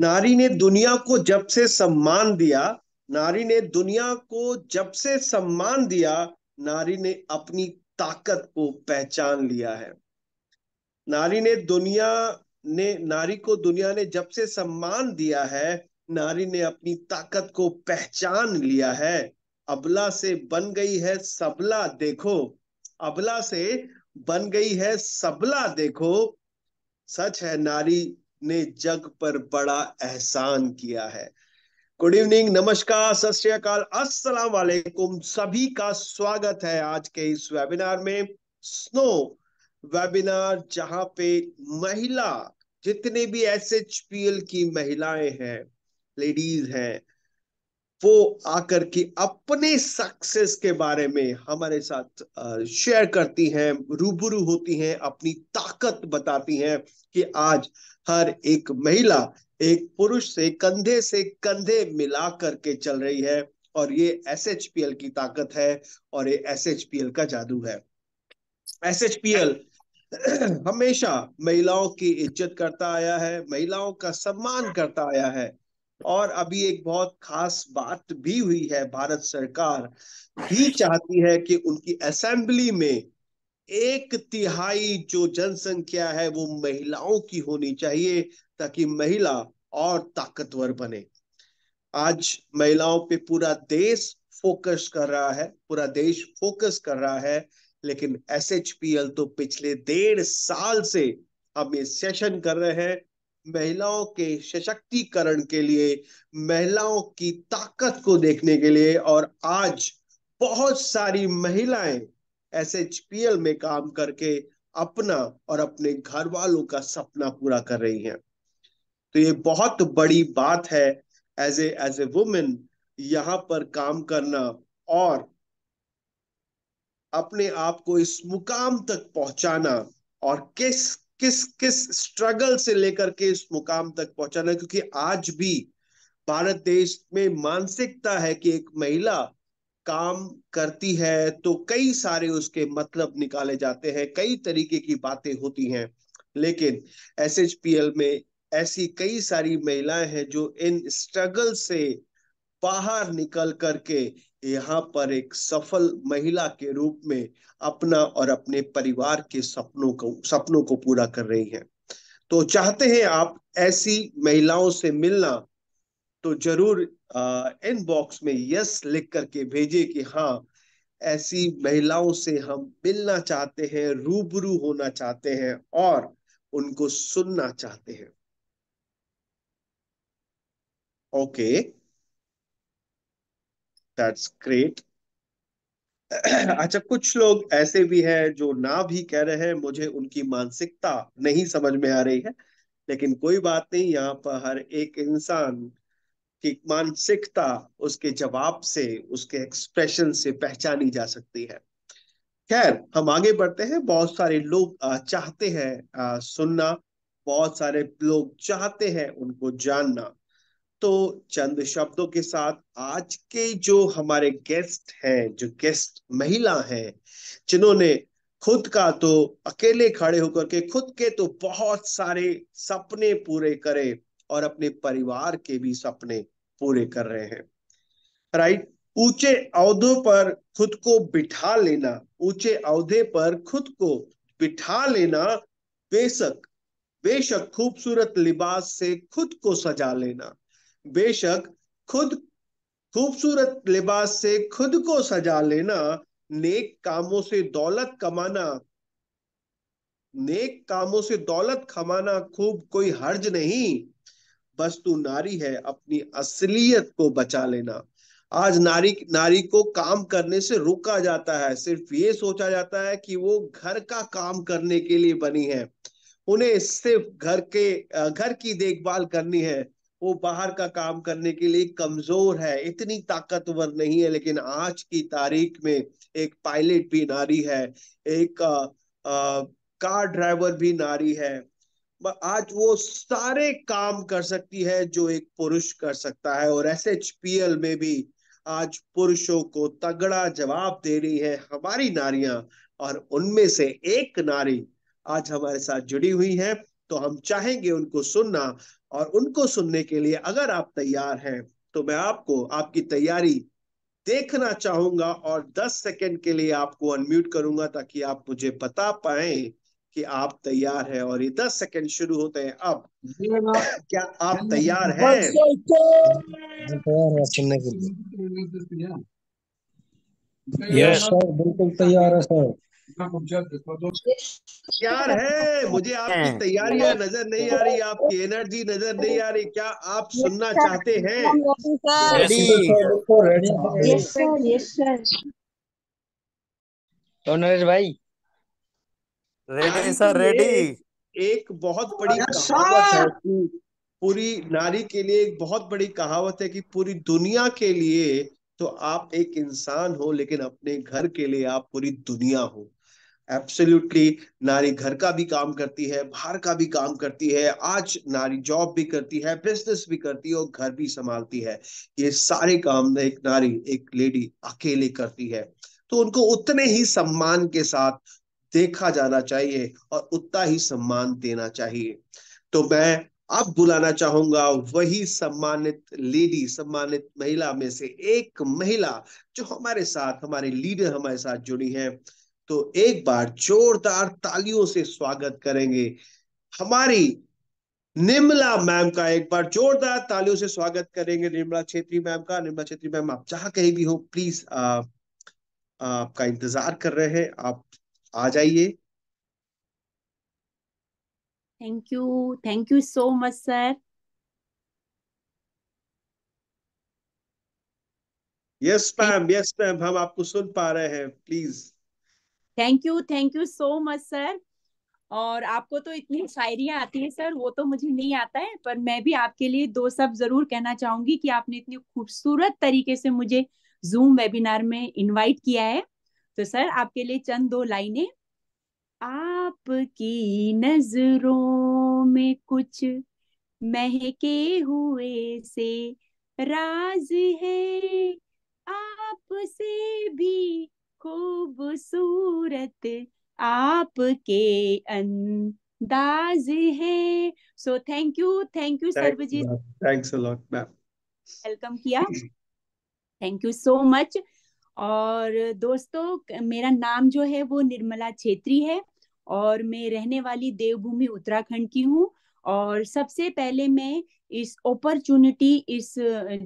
नारी ने दुनिया को जब से सम्मान दिया नारी ने दुनिया को जब से सम्मान दिया नारी ने अपनी ताकत को पहचान लिया है नारी ने दुनिया ने नारी को दुनिया ने जब से सम्मान दिया है नारी ने अपनी ताकत को पहचान लिया है अबला से बन गई है सबला देखो अबला से बन गई है सबला देखो सच है नारी ने जग पर बड़ा एहसान किया है गुड इवनिंग नमस्कार सत श्रीकाल अस्सलाम वालेकुम सभी का स्वागत है आज के इस वेबिनार में स्नो वेबिनार जहां पे महिला जितने भी एस एच पी एल की महिलाएं हैं लेडीज हैं वो आकर के अपने सक्सेस के बारे में हमारे साथ शेयर करती हैं रूबरू होती हैं अपनी ताकत बताती हैं कि आज हर एक महिला एक पुरुष से कंधे से कंधे मिला करके चल रही है और ये एस की ताकत है और ये एस का जादू है एस हमेशा महिलाओं की इज्जत करता आया है महिलाओं का सम्मान करता आया है और अभी एक बहुत खास बात भी हुई है भारत सरकार भी चाहती है कि उनकी असेंबली में एक तिहाई जो जनसंख्या है वो महिलाओं की होनी चाहिए ताकि महिला और ताकतवर बने आज महिलाओं पे पूरा देश फोकस कर रहा है पूरा देश फोकस कर रहा है लेकिन एस तो पिछले डेढ़ साल से हम ये सेशन कर रहे हैं महिलाओं के सशक्तिकरण के लिए महिलाओं की ताकत को देखने के लिए और आज बहुत सारी महिलाएं एस एच पी एल में काम करके अपना और अपने घर वालों का सपना पूरा कर रही हैं तो ये बहुत बड़ी बात है as a as a women यहाँ पर काम करना और अपने आप को इस मुकाम तक पहुंचाना और किस किस किस स्ट्रगल से लेकर के इस मुकाम तक पहुंचाना क्योंकि आज भी भारत देश में मानसिकता है कि एक महिला काम करती है तो कई सारे उसके मतलब निकाले जाते हैं कई तरीके की बातें होती हैं लेकिन एस में ऐसी कई सारी महिलाएं हैं जो इन स्ट्रगल से बाहर निकल करके यहाँ पर एक सफल महिला के रूप में अपना और अपने परिवार के सपनों को सपनों को पूरा कर रही हैं तो चाहते हैं आप ऐसी महिलाओं से मिलना तो जरूर इनबॉक्स में यस लिख करके भेजे कि हाँ ऐसी महिलाओं से हम मिलना चाहते हैं रूबरू होना चाहते हैं और उनको सुनना चाहते हैं ओके दैट्स ग्रेट अच्छा कुछ लोग ऐसे भी हैं जो ना भी कह रहे हैं मुझे उनकी मानसिकता नहीं समझ में आ रही है लेकिन कोई बात नहीं यहाँ पर हर एक इंसान कि मानसिकता उसके जवाब से उसके एक्सप्रेशन से पहचानी जा सकती है खैर हम आगे बढ़ते हैं बहुत सारे लोग चाहते हैं सुनना बहुत सारे लोग चाहते हैं उनको जानना तो चंद शब्दों के साथ आज के जो हमारे गेस्ट हैं जो गेस्ट महिला हैं जिन्होंने खुद का तो अकेले खड़े होकर के खुद के तो बहुत सारे सपने पूरे करे और अपने परिवार के भी सपने पूरे कर रहे हैं राइट ऊंचे औदे पर खुद को बिठा लेना ऊंचे औदे पर खुद को बिठा लेना बेशक बेशक खूबसूरत लिबास से खुद को सजा लेना बेशक खुद खूबसूरत लिबास से खुद को सजा लेना नेक कामों से दौलत कमाना नेक कामों से दौलत कमाना खूब कोई हर्ज नहीं वस्तु नारी है अपनी असलियत को बचा लेना आज नारी नारी को काम करने से रोका जाता है सिर्फ ये सोचा जाता है कि वो घर का काम करने के लिए बनी है उन्हें सिर्फ घर के घर की देखभाल करनी है वो बाहर का काम करने के लिए कमजोर है इतनी ताकतवर नहीं है लेकिन आज की तारीख में एक पायलट भी नारी है एक आ, आ, कार ड्राइवर भी नारी है आज वो सारे काम कर सकती है जो एक पुरुष कर सकता है और एस एच पी एल में भी आज पुरुषों को तगड़ा जवाब दे रही है हमारी नारियां और उनमें से एक नारी आज हमारे साथ जुड़ी हुई है तो हम चाहेंगे उनको सुनना और उनको सुनने के लिए अगर आप तैयार हैं तो मैं आपको आपकी तैयारी देखना चाहूंगा और 10 सेकंड के लिए आपको अनम्यूट करूंगा ताकि आप मुझे बता पाए कि आप तैयार है और ये दस सेकंड शुरू होते हैं अब क्या आप तैयार हैं तो है सुनने के लिए यस सर बिल्कुल तैयार है सर तैयार है मुझे आपकी तैयारियां नजर नहीं आ रही आपकी एनर्जी नजर नहीं आ रही क्या आप सुनना चाहते हैं तो नरेश भाई रेडी सर रेडी एक बहुत बड़ी कहावत है कि पूरी नारी के लिए एक बहुत बड़ी कहावत है कि पूरी दुनिया के लिए तो आप एक इंसान हो लेकिन अपने घर के लिए आप पूरी दुनिया हो एब्सोल्युटली नारी घर का भी काम करती है बाहर का भी काम करती है आज नारी जॉब भी करती है बिजनेस भी करती है और घर भी संभालती है ये सारे काम एक नारी एक लेडी अकेले करती है तो उनको उतने ही सम्मान के साथ देखा जाना चाहिए और उतना ही सम्मान देना चाहिए तो मैं अब बुलाना चाहूंगा वही सम्मानित लेडी सम्मानित महिला में से एक महिला जो हमारे साथ हमारे लीडर हमारे साथ जुड़ी है तो एक बार जोरदार तालियों से स्वागत करेंगे हमारी निर्मला मैम का एक बार जोरदार तालियों से स्वागत करेंगे निर्मला छेत्री मैम का निर्मला छेत्री मैम आप जहां कहीं भी हो प्लीज आ, आपका इंतजार कर रहे हैं आप आ जाइए thank you thank you so much sir yes ma'am yes ma'am हम आपको सुन पा रहे हैं please thank you thank you so much sir और आपको तो इतनी शायरियां आती है सर वो तो मुझे नहीं आता है पर मैं भी आपके लिए दो सब जरूर कहना चाहूंगी कि आपने इतनी खूबसूरत तरीके से मुझे जूम वेबिनार में इनवाइट किया है तो सर आपके लिए चंद दो लाइनें आपकी नजरों में कुछ महके हुए से राज है आपसे भी खूबसूरत आपके अंदाज है so thank you thank you Sarvjeet thanks a lot ma'am welcome किया थैंक यू सो मच और दोस्तों मेरा नाम जो है वो निर्मला छेत्री है और मैं रहने वाली देवभूमि उत्तराखंड की हूँ और सबसे पहले मैं इस अपॉर्चुनिटी इस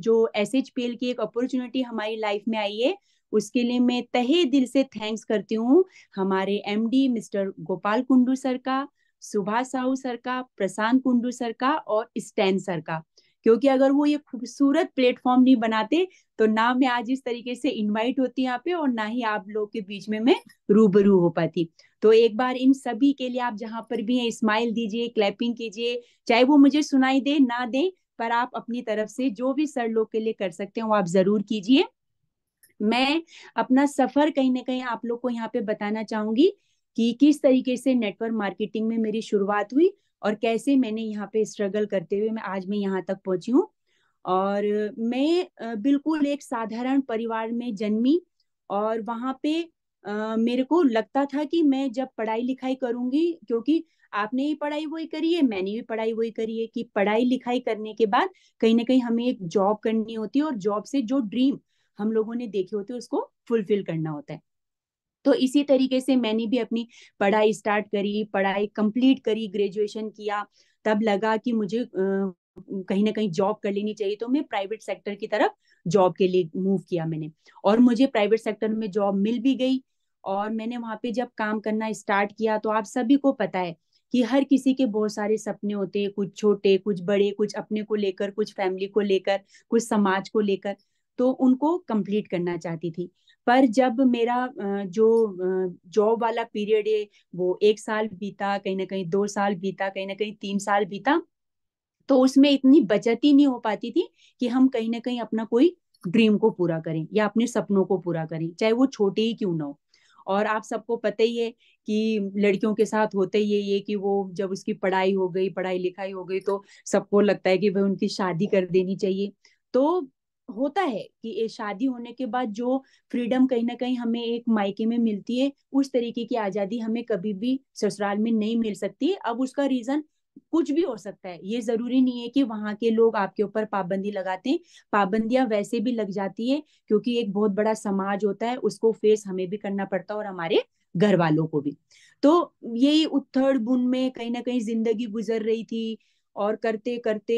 जो एस एच पी एल की एक अपॉर्चुनिटी हमारी लाइफ में आई है उसके लिए मैं तहे दिल से थैंक्स करती हूँ हमारे M D mister Gopal Kundu sir का सुभाष साहू सर का प्रशांत कुंडू सर का और स्टैन सर का क्योंकि अगर वो ये खूबसूरत प्लेटफॉर्म नहीं बनाते तो ना मैं आज इस तरीके से इनवाइट होती यहाँ पे और ना ही आप लोग के बीच में मैं रूबरू हो पाती तो एक बार इन सभी के लिए आप जहाँ पर भी हैं स्माइल दीजिए क्लैपिंग कीजिए चाहे वो मुझे सुनाई दे ना दे पर आप अपनी तरफ से जो भी सर लोग के लिए कर सकते हैं वो आप जरूर कीजिए मैं अपना सफर कहीं ना कहीं आप लोग को यहाँ पे बताना चाहूंगी कि किस तरीके से नेटवर्क मार्केटिंग में मेरी शुरुआत हुई और कैसे मैंने यहाँ पे स्ट्रगल करते हुए मैं आज मैं यहाँ तक पहुंची हूँ और मैं बिल्कुल एक साधारण परिवार में जन्मी और वहाँ पे Uh, मेरे को लगता था कि मैं जब पढ़ाई लिखाई करूंगी क्योंकि आपने ही पढ़ाई वही करी है मैंने भी पढ़ाई वही करी है कि पढ़ाई लिखाई करने के बाद कहीं ना कहीं हमें एक जॉब करनी होती है और जॉब से जो ड्रीम हम लोगों ने देखे होते हैं उसको फुलफिल करना होता है तो इसी तरीके से मैंने भी अपनी पढ़ाई स्टार्ट करी पढ़ाई कंप्लीट करी ग्रेजुएशन किया तब लगा कि मुझे कहीं ना कहीं जॉब कर लेनी चाहिए तो मैं प्राइवेट सेक्टर की तरफ जॉब के लिए मूव किया मैंने और मुझे प्राइवेट सेक्टर में जॉब मिल भी गई और मैंने वहां पे जब काम करना स्टार्ट किया तो आप सभी को पता है कि हर किसी के बहुत सारे सपने होते हैं कुछ छोटे कुछ बड़े कुछ अपने को लेकर कुछ फैमिली को लेकर कुछ समाज को लेकर तो उनको कंप्लीट करना चाहती थी पर जब मेरा जो जॉब वाला पीरियड है वो एक साल बीता कहीं ना कहीं दो साल बीता कहीं ना कहीं तीन साल बीता तो उसमें इतनी बचत ही नहीं हो पाती थी कि हम कहीं ना कहीं अपना कोई ड्रीम को पूरा करें या अपने सपनों को पूरा करें चाहे वो छोटे ही क्यों ना हो और आप सबको पता ही है कि लड़कियों के साथ होते ही ये कि वो जब उसकी पढ़ाई हो गई पढ़ाई लिखाई हो गई तो सबको लगता है कि भाई उनकी शादी कर देनी चाहिए तो होता है कि शादी होने के बाद जो फ्रीडम कहीं ना कहीं हमें एक मायके में मिलती है उस तरीके की आजादी हमें कभी भी ससुराल में नहीं मिल सकती अब उसका रीजन कुछ भी हो सकता है ये जरूरी नहीं है कि वहाँ के लोग आपके ऊपर पाबंदी लगाते हैं पाबंदियां वैसे भी लग जाती है क्योंकि एक बहुत बड़ा समाज होता है उसको फेस हमें भी करना पड़ता है और हमारे घर वालों को भी तो यही उत्थड़ बुन में कहीं ना कहीं जिंदगी गुजर रही थी और करते करते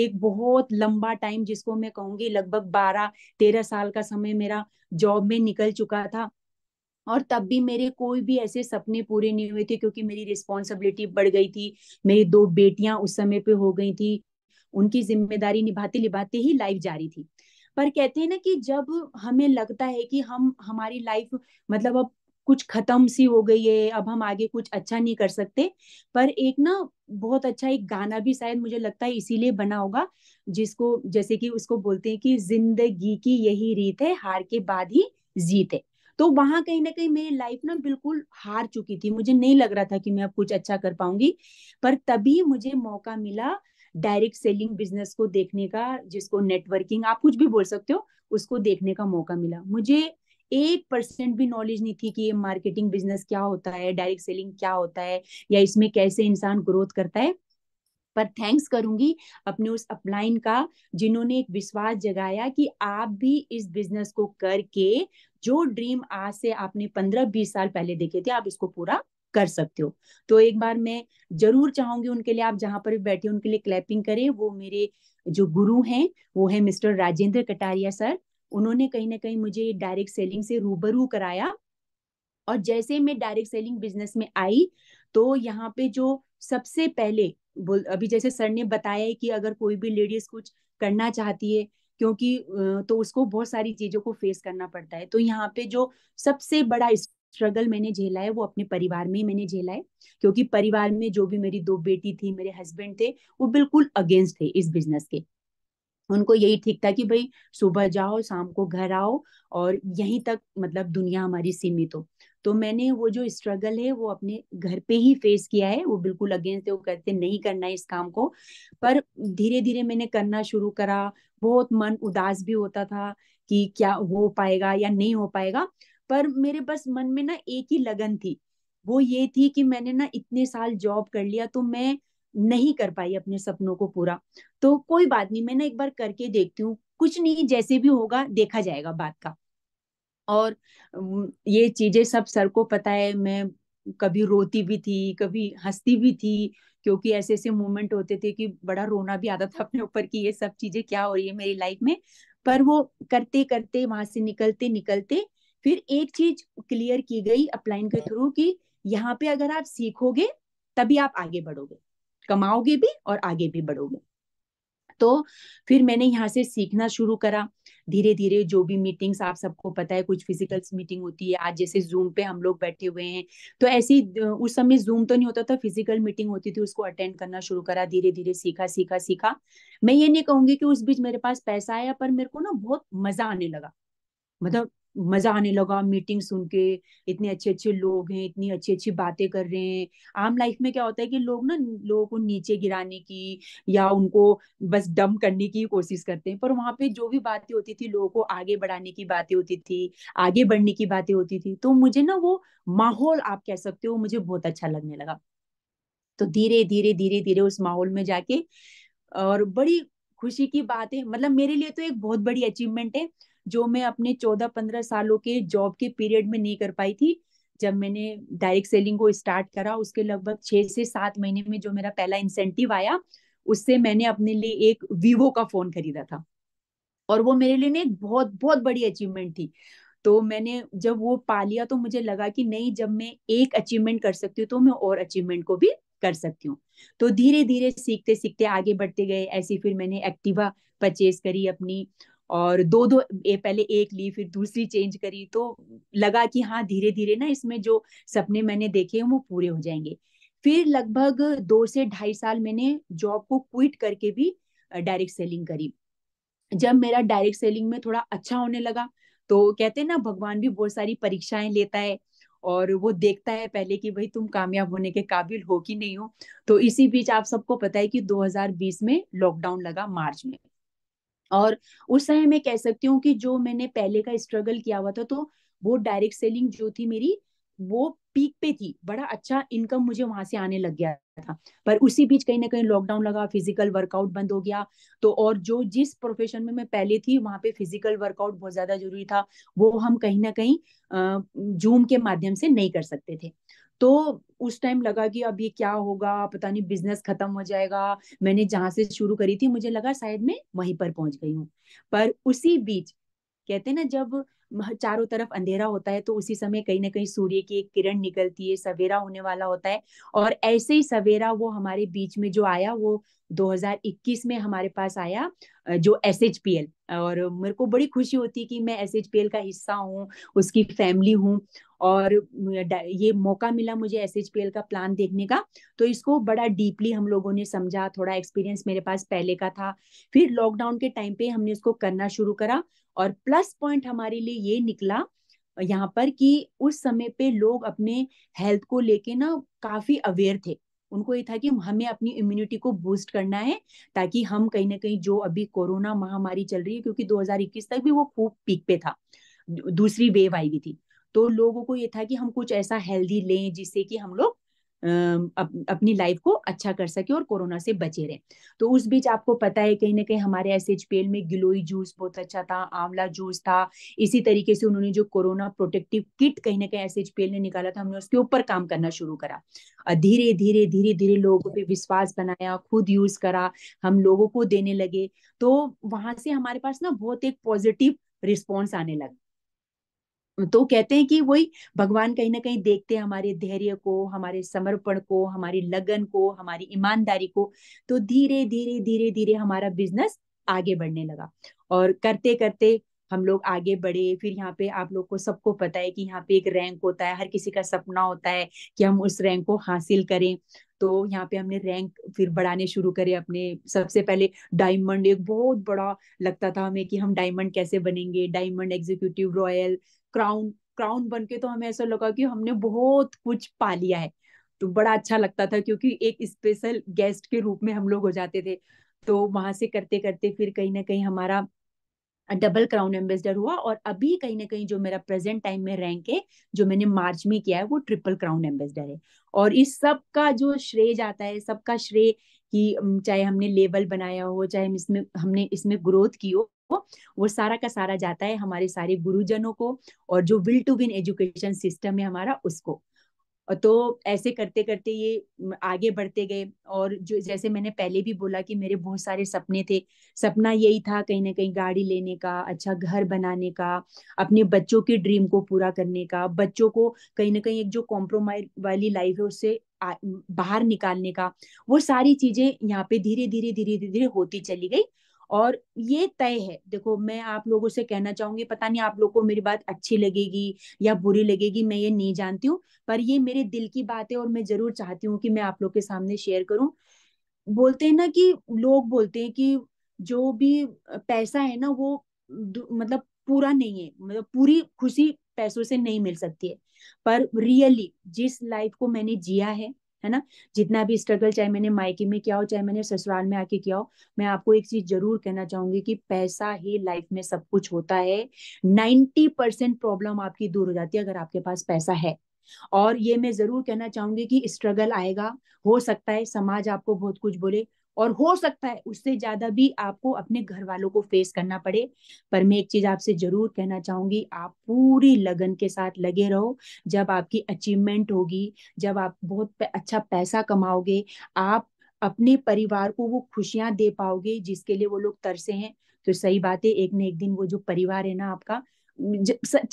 एक बहुत लंबा टाइम जिसको मैं कहूंगी लगभग बारह तेरह साल का समय मेरा जॉब में निकल चुका था और तब भी मेरे कोई भी ऐसे सपने पूरे नहीं हुए थे क्योंकि मेरी रिस्पॉन्सिबिलिटी बढ़ गई थी मेरी दो बेटियां उस समय पे हो गई थी उनकी जिम्मेदारी निभाते निभाते ही लाइफ जारी थी पर कहते हैं ना कि जब हमें लगता है कि हम हमारी लाइफ मतलब अब कुछ खत्म सी हो गई है अब हम आगे कुछ अच्छा नहीं कर सकते पर एक ना बहुत अच्छा एक गाना भी शायद मुझे लगता है इसीलिए बना होगा जिसको जैसे कि उसको बोलते हैं कि जिंदगी की यही रीत है हार के बाद ही जीत है तो वहां कहीं ना कहीं मेरी लाइफ ना बिल्कुल हार चुकी थी मुझे नहीं लग रहा था कि मैं अब कुछ अच्छा कर पाऊंगी पर तभी मुझे मौका मिला डायरेक्ट सेलिंग बिजनेस को देखने का जिसको नेटवर्किंग आप कुछ भी बोल सकते हो उसको देखने का मौका मिला मुझे एक परसेंट भी नॉलेज नहीं थी कि ये मार्केटिंग बिजनेस क्या होता है डायरेक्ट सेलिंग क्या होता है या इसमें कैसे इंसान ग्रोथ करता है पर थैंक्स करूंगी अपने उस अपलाइन का जिन्होंने एक विश्वास जगाया कि आप भी इस बिजनेस को करके जो ड्रीम आज से आपने पंद्रह बीस साल पहले देखे थे आप इसको पूरा कर सकते हो तो एक बार मैं जरूर चाहूंगी उनके लिए आप जहां पर भी बैठे उनके लिए क्लैपिंग करें वो मेरे जो गुरु हैं वो है मिस्टर राजेंद्र कटारिया सर उन्होंने कहीं ना कहीं मुझे डायरेक्ट सेलिंग से रूबरू कराया और जैसे मैं डायरेक्ट सेलिंग बिजनेस में आई तो यहाँ पे जो सबसे पहले बोल अभी जैसे सर ने बताया कि अगर कोई भी लेडीज कुछ करना चाहती है क्योंकि तो उसको बहुत सारी चीजों को फेस करना पड़ता है तो यहाँ पे जो सबसे बड़ा स्ट्रगल मैंने झेला है वो अपने परिवार में ही मैंने झेला है क्योंकि परिवार में जो भी मेरी दो बेटी थी मेरे हस्बैंड थे वो बिल्कुल अगेंस्ट थे इस बिजनेस के उनको यही ठीक था कि भाई सुबह जाओ शाम को घर आओ और यहीं तक मतलब दुनिया हमारी सीमित हो तो मैंने वो जो स्ट्रगल है वो अपने घर पे ही फेस किया है वो बिल्कुल अगेंस्ट है वो कहते नहीं करना है इस काम को पर धीरे धीरे मैंने करना शुरू करा बहुत मन उदास भी होता था कि क्या हो पाएगा या नहीं हो पाएगा पर मेरे बस मन में ना एक ही लगन थी वो ये थी कि मैंने ना इतने साल जॉब कर लिया तो मैं नहीं कर पाई अपने सपनों को पूरा तो कोई बात नहीं मैं ना एक बार करके देखती हूँ कुछ नहीं जैसे भी होगा देखा जाएगा बात का और ये चीजें सब सर को पता है मैं कभी रोती भी थी कभी हंसती भी थी क्योंकि ऐसे ऐसे मोमेंट होते थे कि बड़ा रोना भी आता था अपने ऊपर कि ये सब चीजें क्या हो रही है मेरी लाइफ में पर वो करते करते वहां से निकलते निकलते फिर एक चीज क्लियर की गई अपलाइन के हाँ। थ्रू कि यहाँ पे अगर आप सीखोगे तभी आप आगे बढ़ोगे कमाओगे भी और आगे भी बढ़ोगे तो फिर मैंने यहाँ से सीखना शुरू करा धीरे धीरे जो भी मीटिंग्स आप सबको पता है कुछ फिजिकल्स मीटिंग होती है आज जैसे जूम पे हम लोग बैठे हुए हैं तो ऐसी उस समय जूम तो नहीं होता था फिजिकल मीटिंग होती थी उसको अटेंड करना शुरू करा धीरे धीरे सीखा सीखा सीखा मैं ये नहीं कहूंगी कि उस बीच मेरे पास पैसा आया पर मेरे को ना बहुत मजा आने लगा मतलब मजा आने लगा मीटिंग सुन के इतने अच्छे अच्छे लोग हैं इतनी अच्छी अच्छी बातें कर रहे हैं आम लाइफ में क्या होता है कि लोग ना लोगों को नीचे गिराने की या उनको बस डम करने की कोशिश करते हैं पर वहाँ पे जो भी बातें होती थी लोगों को आगे बढ़ाने की बातें होती थी आगे बढ़ने की बातें होती थी तो मुझे ना वो माहौल आप कह सकते हो मुझे बहुत अच्छा लगने लगा तो धीरे धीरे धीरे धीरे उस माहौल में जाके और बड़ी खुशी की बात है मतलब मेरे लिए तो एक बहुत बड़ी अचीवमेंट है जो मैं अपने चौदह पंद्रह सालों के जॉब के पीरियड में नहीं कर पाई थी जब मैंने डायरेक्ट सेलिंग को स्टार्ट करा उसके लगभग छह से सात महीने में जो मेरा पहला इंसेंटिव आया उससे मैंने अपने लिए एक वीवो का फोन खरीदा था और वो मेरे लिए एक बहुत बहुत बड़ी अचीवमेंट थी तो मैंने जब वो पा लिया तो मुझे लगा कि नहीं जब मैं एक अचीवमेंट कर सकती हूँ तो मैं और अचीवमेंट को भी कर सकती हूँ तो धीरे धीरे सीखते सीखते आगे बढ़ते गए ऐसी फिर मैंने एक्टिवा परचेज करी अपनी और दो दो ए, पहले एक ली फिर दूसरी चेंज करी तो लगा कि हाँ धीरे धीरे ना इसमें जो सपने मैंने देखे हैं वो पूरे हो जाएंगे फिर लगभग दो से ढाई साल मैंने जॉब को क्विट करके भी डायरेक्ट सेलिंग करी जब मेरा डायरेक्ट सेलिंग में थोड़ा अच्छा होने लगा तो कहते हैं ना भगवान भी बहुत सारी परीक्षाएं लेता है और वो देखता है पहले कि भाई तुम कामयाब होने के काबिल हो कि नहीं हो तो इसी बीच आप सबको पता है कि 2020 में लॉकडाउन लगा मार्च में और उस समय मैं कह सकती हूँ कि जो मैंने पहले का स्ट्रगल किया हुआ था तो वो डायरेक्ट सेलिंग जो थी मेरी वो पीक पे थी बड़ा अच्छा इनकम मुझे वहां से आने लग गया था पर उसी बीच कहीं ना कहीं लॉकडाउन लगा फिजिकल वर्कआउट बंद हो गया तो और जो जिस प्रोफेशन में मैं पहले थी वहां पे फिजिकल वर्कआउट बहुत ज्यादा जरूरी था वो हम कहीं ना कहीं जूम के माध्यम से नहीं कर सकते थे तो उस टाइम लगा कि अब ये क्या होगा पता नहीं बिजनेस खत्म हो जाएगा मैंने जहां से शुरू करी थी मुझे लगा शायद मैं वहीं पर पहुंच गई हूँ पर उसी बीच कहते ना जब चारों तरफ अंधेरा होता है तो उसी समय कहीं ना कहीं सूर्य की एक किरण निकलती है सवेरा होने वाला होता है और ऐसे ही सवेरा वो हमारे बीच में जो आया वो 2021 में हमारे पास आया जो एस एच पी एल और मेरे को बड़ी खुशी होती है कि मैं एस एच पी एल का हिस्सा हूँ उसकी फैमिली हूँ और ये मौका मिला मुझे एस एच पी एल का प्लान देखने का तो इसको बड़ा डीपली हम लोगों ने समझा थोड़ा एक्सपीरियंस मेरे पास पहले का था फिर लॉकडाउन के टाइम पे हमने इसको करना शुरू करा और प्लस पॉइंट हमारे लिए ये निकला यहाँ पर कि उस समय पे लोग अपने हेल्थ को लेके ना काफी अवेयर थे उनको ये था कि हमें अपनी इम्यूनिटी को बूस्ट करना है ताकि हम कहीं ना कहीं जो अभी कोरोना महामारी चल रही है क्योंकि 2021 तक भी वो खूब पीक पे था दूसरी वेव आई हुई थी तो लोगों को ये था कि हम कुछ ऐसा हेल्दी लें जिससे कि हम लोग अप, अपनी लाइफ को अच्छा कर सके और कोरोना से बचे रहे तो उस बीच आपको पता है कहीं ना कहीं हमारे एस एच पी एल में गिलोई जूस बहुत अच्छा था आंवला जूस था इसी तरीके से उन्होंने जो कोरोना प्रोटेक्टिव किट कहीं ना कहीं एस एच पी एल ने निकाला था हमने उसके ऊपर काम करना शुरू करा धीरे धीरे धीरे धीरे लोगों पे विश्वास बनाया खुद यूज करा हम लोगों को देने लगे तो वहां से हमारे पास ना बहुत एक पॉजिटिव रिस्पॉन्स आने लगा तो कहते हैं कि वही भगवान कहीं ना कहीं देखते हैं हमारे धैर्य को हमारे समर्पण को हमारी लगन को हमारी ईमानदारी को तो धीरे धीरे धीरे धीरे हमारा बिजनेस आगे बढ़ने लगा और करते करते हम लोग आगे बढ़े फिर यहाँ पे आप लोग को सबको पता है कि यहाँ पे एक रैंक होता है हर किसी का सपना होता है कि हम उस रैंक को हासिल करें तो यहाँ पे हमने रैंक फिर बढ़ाने शुरू करे अपने सबसे पहले डायमंड एक बहुत बड़ा लगता था हमें कि हम डायमंड कैसे बनेंगे diamond executive royal crown crown बन के तो हमें ऐसा लगा कि हमने बहुत कुछ पा लिया है तो बड़ा अच्छा लगता था क्योंकि एक स्पेशल गेस्ट के रूप में हम लोग हो जाते थे तो वहां से करते करते फिर कहीं ना कहीं हमारा डबल क्राउन एम्बेसडर हुआ और अभी कहीं ना कहीं जो मेरा प्रेजेंट टाइम में रैंक है जो मैंने मार्च में किया है वो ट्रिपल क्राउन एम्बेसडर है और इस सब का जो श्रेय जाता है सबका श्रेय कि चाहे हमने लेवल बनाया हो चाहे हम इसमें हमने इसमें ग्रोथ की हो वो सारा का सारा जाता है हमारे सारे गुरुजनों को और जो will to win education system है हमारा उसको तो ऐसे करते करते ये आगे बढ़ते गए और जो जैसे मैंने पहले भी बोला कि मेरे बहुत सारे सपने थे सपना यही था कहीं ना कहीं गाड़ी लेने का अच्छा घर बनाने का अपने बच्चों के ड्रीम को पूरा करने का बच्चों को कहीं ना कहीं एक जो कॉम्प्रोमाइज वाली लाइफ है उससे बाहर निकालने का वो सारी चीजें यहाँ पे धीरे धीरे धीरे धीरे होती चली गई और ये तय है देखो मैं आप लोगों से कहना चाहूंगी पता नहीं आप लोगों को मेरी बात अच्छी लगेगी या बुरी लगेगी मैं ये नहीं जानती हूँ पर ये मेरे दिल की बात है और मैं जरूर चाहती हूँ कि मैं आप लोग के सामने शेयर करूँ बोलते हैं ना कि लोग बोलते हैं कि जो भी पैसा है ना वो मतलब पूरा नहीं है मतलब पूरी खुशी पैसों से नहीं मिल सकती है पर रियली जिस लाइफ को मैंने जिया है है ना जितना भी स्ट्रगल चाहे मैंने मायके में किया हो चाहे मैंने ससुराल में आके किया हो मैं आपको एक चीज जरूर कहना चाहूंगी कि पैसा ही लाइफ में सब कुछ होता है नाइन्टी परसेंट प्रॉब्लम आपकी दूर हो जाती है अगर आपके पास पैसा है और ये मैं जरूर कहना चाहूंगी कि स्ट्रगल आएगा हो सकता है समाज आपको बहुत कुछ बोले और हो सकता है उससे ज्यादा भी आपको अपने घर वालों को फेस करना पड़े पर मैं एक चीज आपसे जरूर कहना चाहूंगी आप पूरी लगन के साथ लगे रहो जब आपकी अचीवमेंट होगी जब आप बहुत अच्छा पैसा कमाओगे आप अपने परिवार को वो खुशियां दे पाओगे जिसके लिए वो लोग तरसे हैं तो सही बात है एक ना एक दिन वो जो परिवार है ना आपका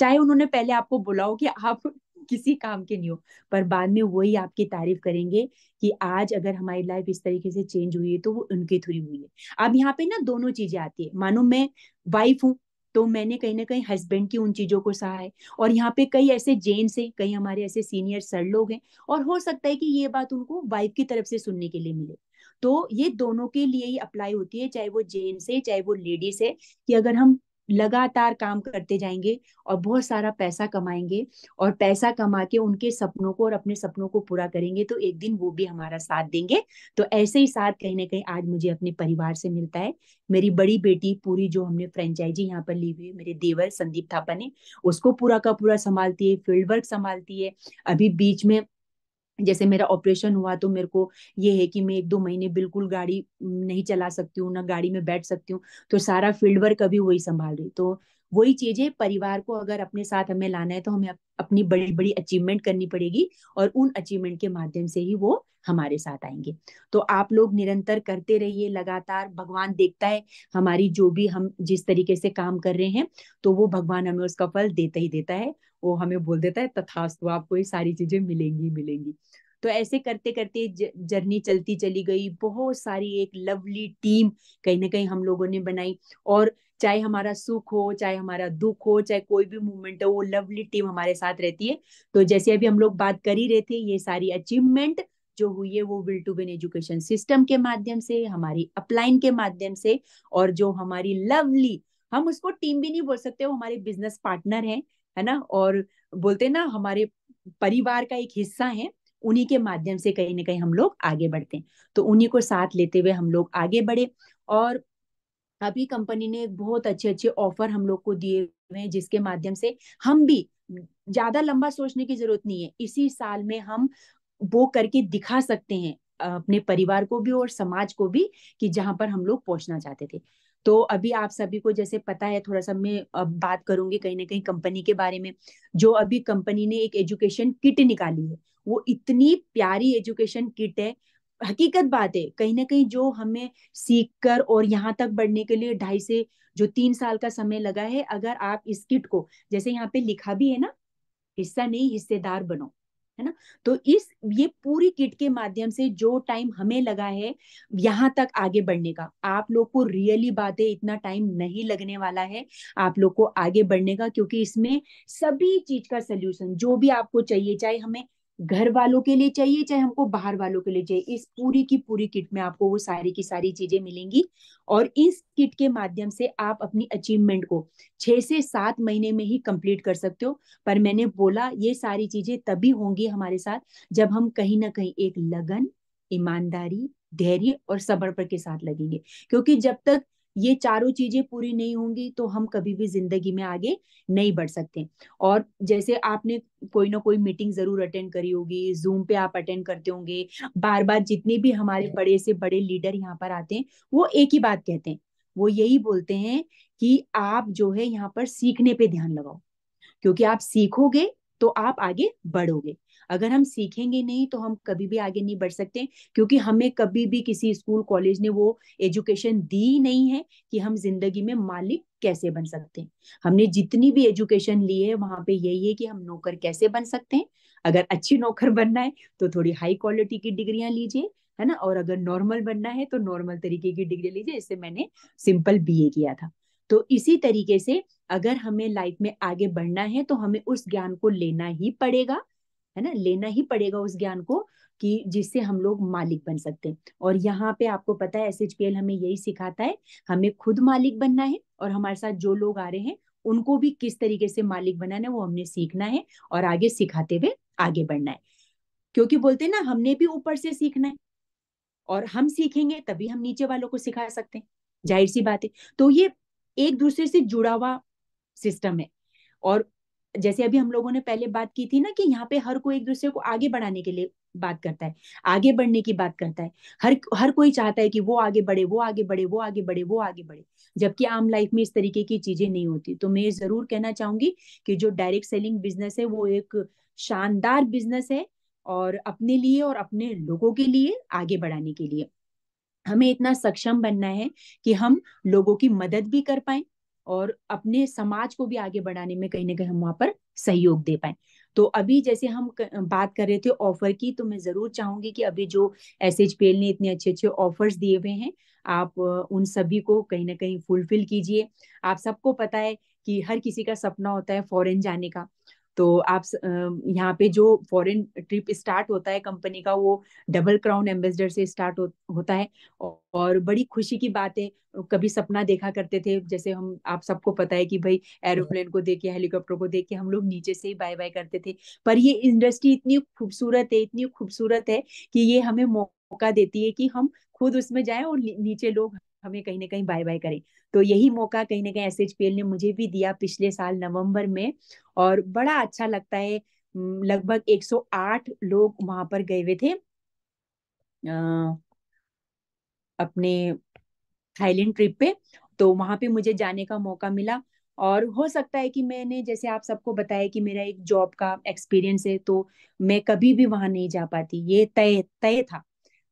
चाहे उन्होंने पहले आपको बुलाओ कि आप किसी काम के नहीं हो पर बाद में वही आपकी तारीफ करेंगे कि आज अगर हमारी लाइफ इस तरीके से चेंज हुई है तो वो उनके थ्रू हुई है अब यहाँ पे ना दोनों चीजें आती है मानो मैं वाइफ हूँ तो मैंने कहीं ना कहीं हस्बैंड की उन चीजों को सहा है और यहाँ पे कई ऐसे जेंट्स हैं कई हमारे ऐसे सीनियर सर लोग हैं और हो सकता है कि ये बात उनको वाइफ की तरफ से सुनने के लिए मिले तो ये दोनों के लिए ही अप्लाई होती है चाहे वो जेंट्स है चाहे वो लेडीज है कि अगर हम लगातार काम करते जाएंगे और बहुत सारा पैसा कमाएंगे और पैसा कमा के उनके सपनों को और अपने सपनों को पूरा करेंगे तो एक दिन वो भी हमारा साथ देंगे तो ऐसे ही साथ कहीं ना कहीं आज मुझे अपने परिवार से मिलता है मेरी बड़ी बेटी पूरी जो हमने फ्रेंचाइजी यहाँ पर ली हुई मेरे देवर संदीप थापा ने उसको पूरा का पूरा संभालती है फील्ड वर्क संभालती है अभी बीच में जैसे मेरा ऑपरेशन हुआ तो मेरे को ये है कि मैं एक दो महीने बिल्कुल गाड़ी नहीं चला सकती हूँ ना गाड़ी में बैठ सकती हूँ तो सारा फील्ड वर्क अभी वही संभाल रही तो वही चीजें परिवार को अगर अपने साथ हमें लाना है तो हमें अपनी बड़ी बड़ी अचीवमेंट करनी पड़ेगी और उन अचीवमेंट के माध्यम से ही वो हमारे साथ आएंगे तो आप लोग निरंतर करते रहिए लगातार भगवान देखता है हमारी जो भी हम जिस तरीके से काम कर रहे हैं तो वो भगवान हमें उसका फल देता ही देता है वो हमें बोल देता है तथास्तु आपको ये सारी चीजें मिलेंगी मिलेंगी तो ऐसे करते करते जर्नी चलती चली गई बहुत सारी एक लवली टीम कहीं ना कहीं हम लोगों ने बनाई और चाहे हमारा सुख हो चाहे हमारा दुख हो चाहे कोई भी मूवमेंट हो वो लवली टीम हमारे साथ रहती है तो जैसे अभी हम लोग बात कर ही रहे थे ये सारी अचीवमेंट जो हुई है वो will to win education system के माध्यम से हमारी अपलाइन के माध्यम से और जो हमारी लवली हम उसको टीम भी नहीं बोल सकते वो हमारे बिजनेस पार्टनर हैं है ना और बोलते ना हमारे परिवार का एक हिस्सा है उन्हीं के माध्यम से कहीं ना कहीं हम लोग आगे बढ़ते हैं तो उन्हीं को साथ लेते हुए हम लोग आगे बढ़े और अभी कंपनी ने बहुत अच्छे अच्छे ऑफर हम लोग को दिए हुए हैं जिसके माध्यम से हम भी ज्यादा लंबा सोचने की जरूरत नहीं है इसी साल में हम वो करके दिखा सकते हैं अपने परिवार को भी और समाज को भी कि जहां पर हम लोग पहुंचना चाहते थे तो अभी आप सभी को जैसे पता है थोड़ा सा मैं अब बात करूंगी कहीं ना कहीं कंपनी के बारे में जो अभी कंपनी ने एक एजुकेशन किट निकाली है वो इतनी प्यारी एजुकेशन किट है हकीकत बात है कहीं ना कहीं जो हमें सीख कर और यहाँ तक बढ़ने के लिए ढाई से जो तीन साल का समय लगा है अगर आप इस किट को जैसे यहाँ पे लिखा भी है ना हिस्सा नहीं हिस्सेदार बनो है ना तो इस ये पूरी किट के माध्यम से जो टाइम हमें लगा है यहाँ तक आगे बढ़ने का आप लोग को रियली बात है इतना टाइम नहीं लगने वाला है आप लोग को आगे बढ़ने का क्योंकि इसमें सभी चीज का सोल्यूशन जो भी आपको चाहिए चाहे हमें घर वालों के लिए चाहिए चाहे हमको बाहर वालों के लिए चाहिए इस पूरी की पूरी किट में आपको वो सारी की सारी चीजें मिलेंगी और इस किट के माध्यम से आप अपनी अचीवमेंट को छह से सात महीने में ही कंप्लीट कर सकते हो पर मैंने बोला ये सारी चीजें तभी होंगी हमारे साथ जब हम कहीं ना कहीं एक लगन ईमानदारी धैर्य और पर के साथ लगेंगे क्योंकि जब तक ये चारों चीजें पूरी नहीं होंगी तो हम कभी भी जिंदगी में आगे नहीं बढ़ सकते और जैसे आपने कोई ना कोई मीटिंग जरूर अटेंड करी होगी जूम पे आप अटेंड करते होंगे बार बार जितने भी हमारे बड़े से बड़े लीडर यहाँ पर आते हैं वो एक ही बात कहते हैं वो यही बोलते हैं कि आप जो है यहाँ पर सीखने पे ध्यान लगाओ क्योंकि आप सीखोगे तो आप आगे बढ़ोगे अगर हम सीखेंगे नहीं तो हम कभी भी आगे नहीं बढ़ सकते क्योंकि हमें कभी भी किसी स्कूल कॉलेज ने वो एजुकेशन दी नहीं है कि हम जिंदगी में मालिक कैसे बन सकते हैं हमने जितनी भी एजुकेशन ली है वहां पे यही है कि हम नौकर कैसे बन सकते हैं अगर अच्छी नौकर बनना है तो थोड़ी हाई क्वालिटी की डिग्रियां लीजिए है ना और अगर नॉर्मल बनना है तो नॉर्मल तरीके की डिग्री लीजिए इससे मैंने सिंपल बीए किया था तो इसी तरीके से अगर हमें लाइफ में आगे बढ़ना है तो हमें उस ज्ञान को लेना ही पड़ेगा है ना लेना ही पड़ेगा उस ज्ञान को कि जिससे हम लोग मालिक बन सकते हैं और यहाँ पे आपको पता है एस हमें यही सिखाता है हमें खुद मालिक बनना है और हमारे साथ जो लोग आ रहे हैं उनको भी किस तरीके से मालिक बनाना है वो हमने सीखना है और आगे सिखाते हुए आगे बढ़ना है क्योंकि बोलते हैं ना हमने भी ऊपर से सीखना है और हम सीखेंगे तभी हम नीचे वालों को सिखा सकते हैं जाहिर सी बात है तो ये एक दूसरे से जुड़ा हुआ सिस्टम है और जैसे अभी हम लोगों ने पहले बात की थी ना कि यहाँ पे हर कोई एक दूसरे को आगे बढ़ाने के लिए बात करता है आगे बढ़ने की बात करता है हर हर कोई चाहता है कि वो आगे बढ़े वो आगे बढ़े वो आगे बढ़े वो आगे बढ़े जबकि आम लाइफ में इस तरीके की चीजें नहीं होती तो मैं जरूर कहना चाहूंगी कि जो डायरेक्ट सेलिंग बिजनेस है वो एक शानदार बिजनेस है और अपने लिए और अपने लोगों के लिए आगे बढ़ाने के लिए हमें इतना सक्षम बनना है कि हम लोगों की मदद भी कर पाए और अपने समाज को भी आगे बढ़ाने में कहीं ना कहीं हम वहाँ पर सहयोग दे पाए तो अभी जैसे हम बात कर रहे थे ऑफर की तो मैं जरूर चाहूंगी कि अभी जो एस एच पी एल ने इतने अच्छे अच्छे ऑफर्स दिए हुए हैं आप उन सभी को कहीं ना कहीं फुलफिल कीजिए आप सबको पता है कि हर किसी का सपना होता है फॉरेन जाने का तो आप यहाँ पे जो फॉरेन ट्रिप स्टार्ट होता है कंपनी का वो डबल क्राउन एम्बेसडर से स्टार्ट हो, होता है और बड़ी खुशी की बात है कभी सपना देखा करते थे जैसे हम आप सबको पता है कि भाई एरोप्लेन हम्म। को देख के हेलीकॉप्टर को देख के हम लोग नीचे से ही बाय बाय करते थे पर ये इंडस्ट्री इतनी खूबसूरत है इतनी खूबसूरत है कि ये हमें मौका देती है कि हम खुद उसमें जाएं और नीचे लोग हमें कहीं ना कहीं बाय बाय करें तो यही मौका कहीं ना कहीं एस ने मुझे भी दिया पिछले साल नवम्बर में और बड़ा अच्छा लगता है लगभग 108 लोग वहां पर गए हुए थे आ, अपने थाईलैंड ट्रिप पे तो वहां पे मुझे जाने का मौका मिला और हो सकता है कि मैंने जैसे आप सबको बताया कि मेरा एक जॉब का एक्सपीरियंस है तो मैं कभी भी वहां नहीं जा पाती ये तय तय था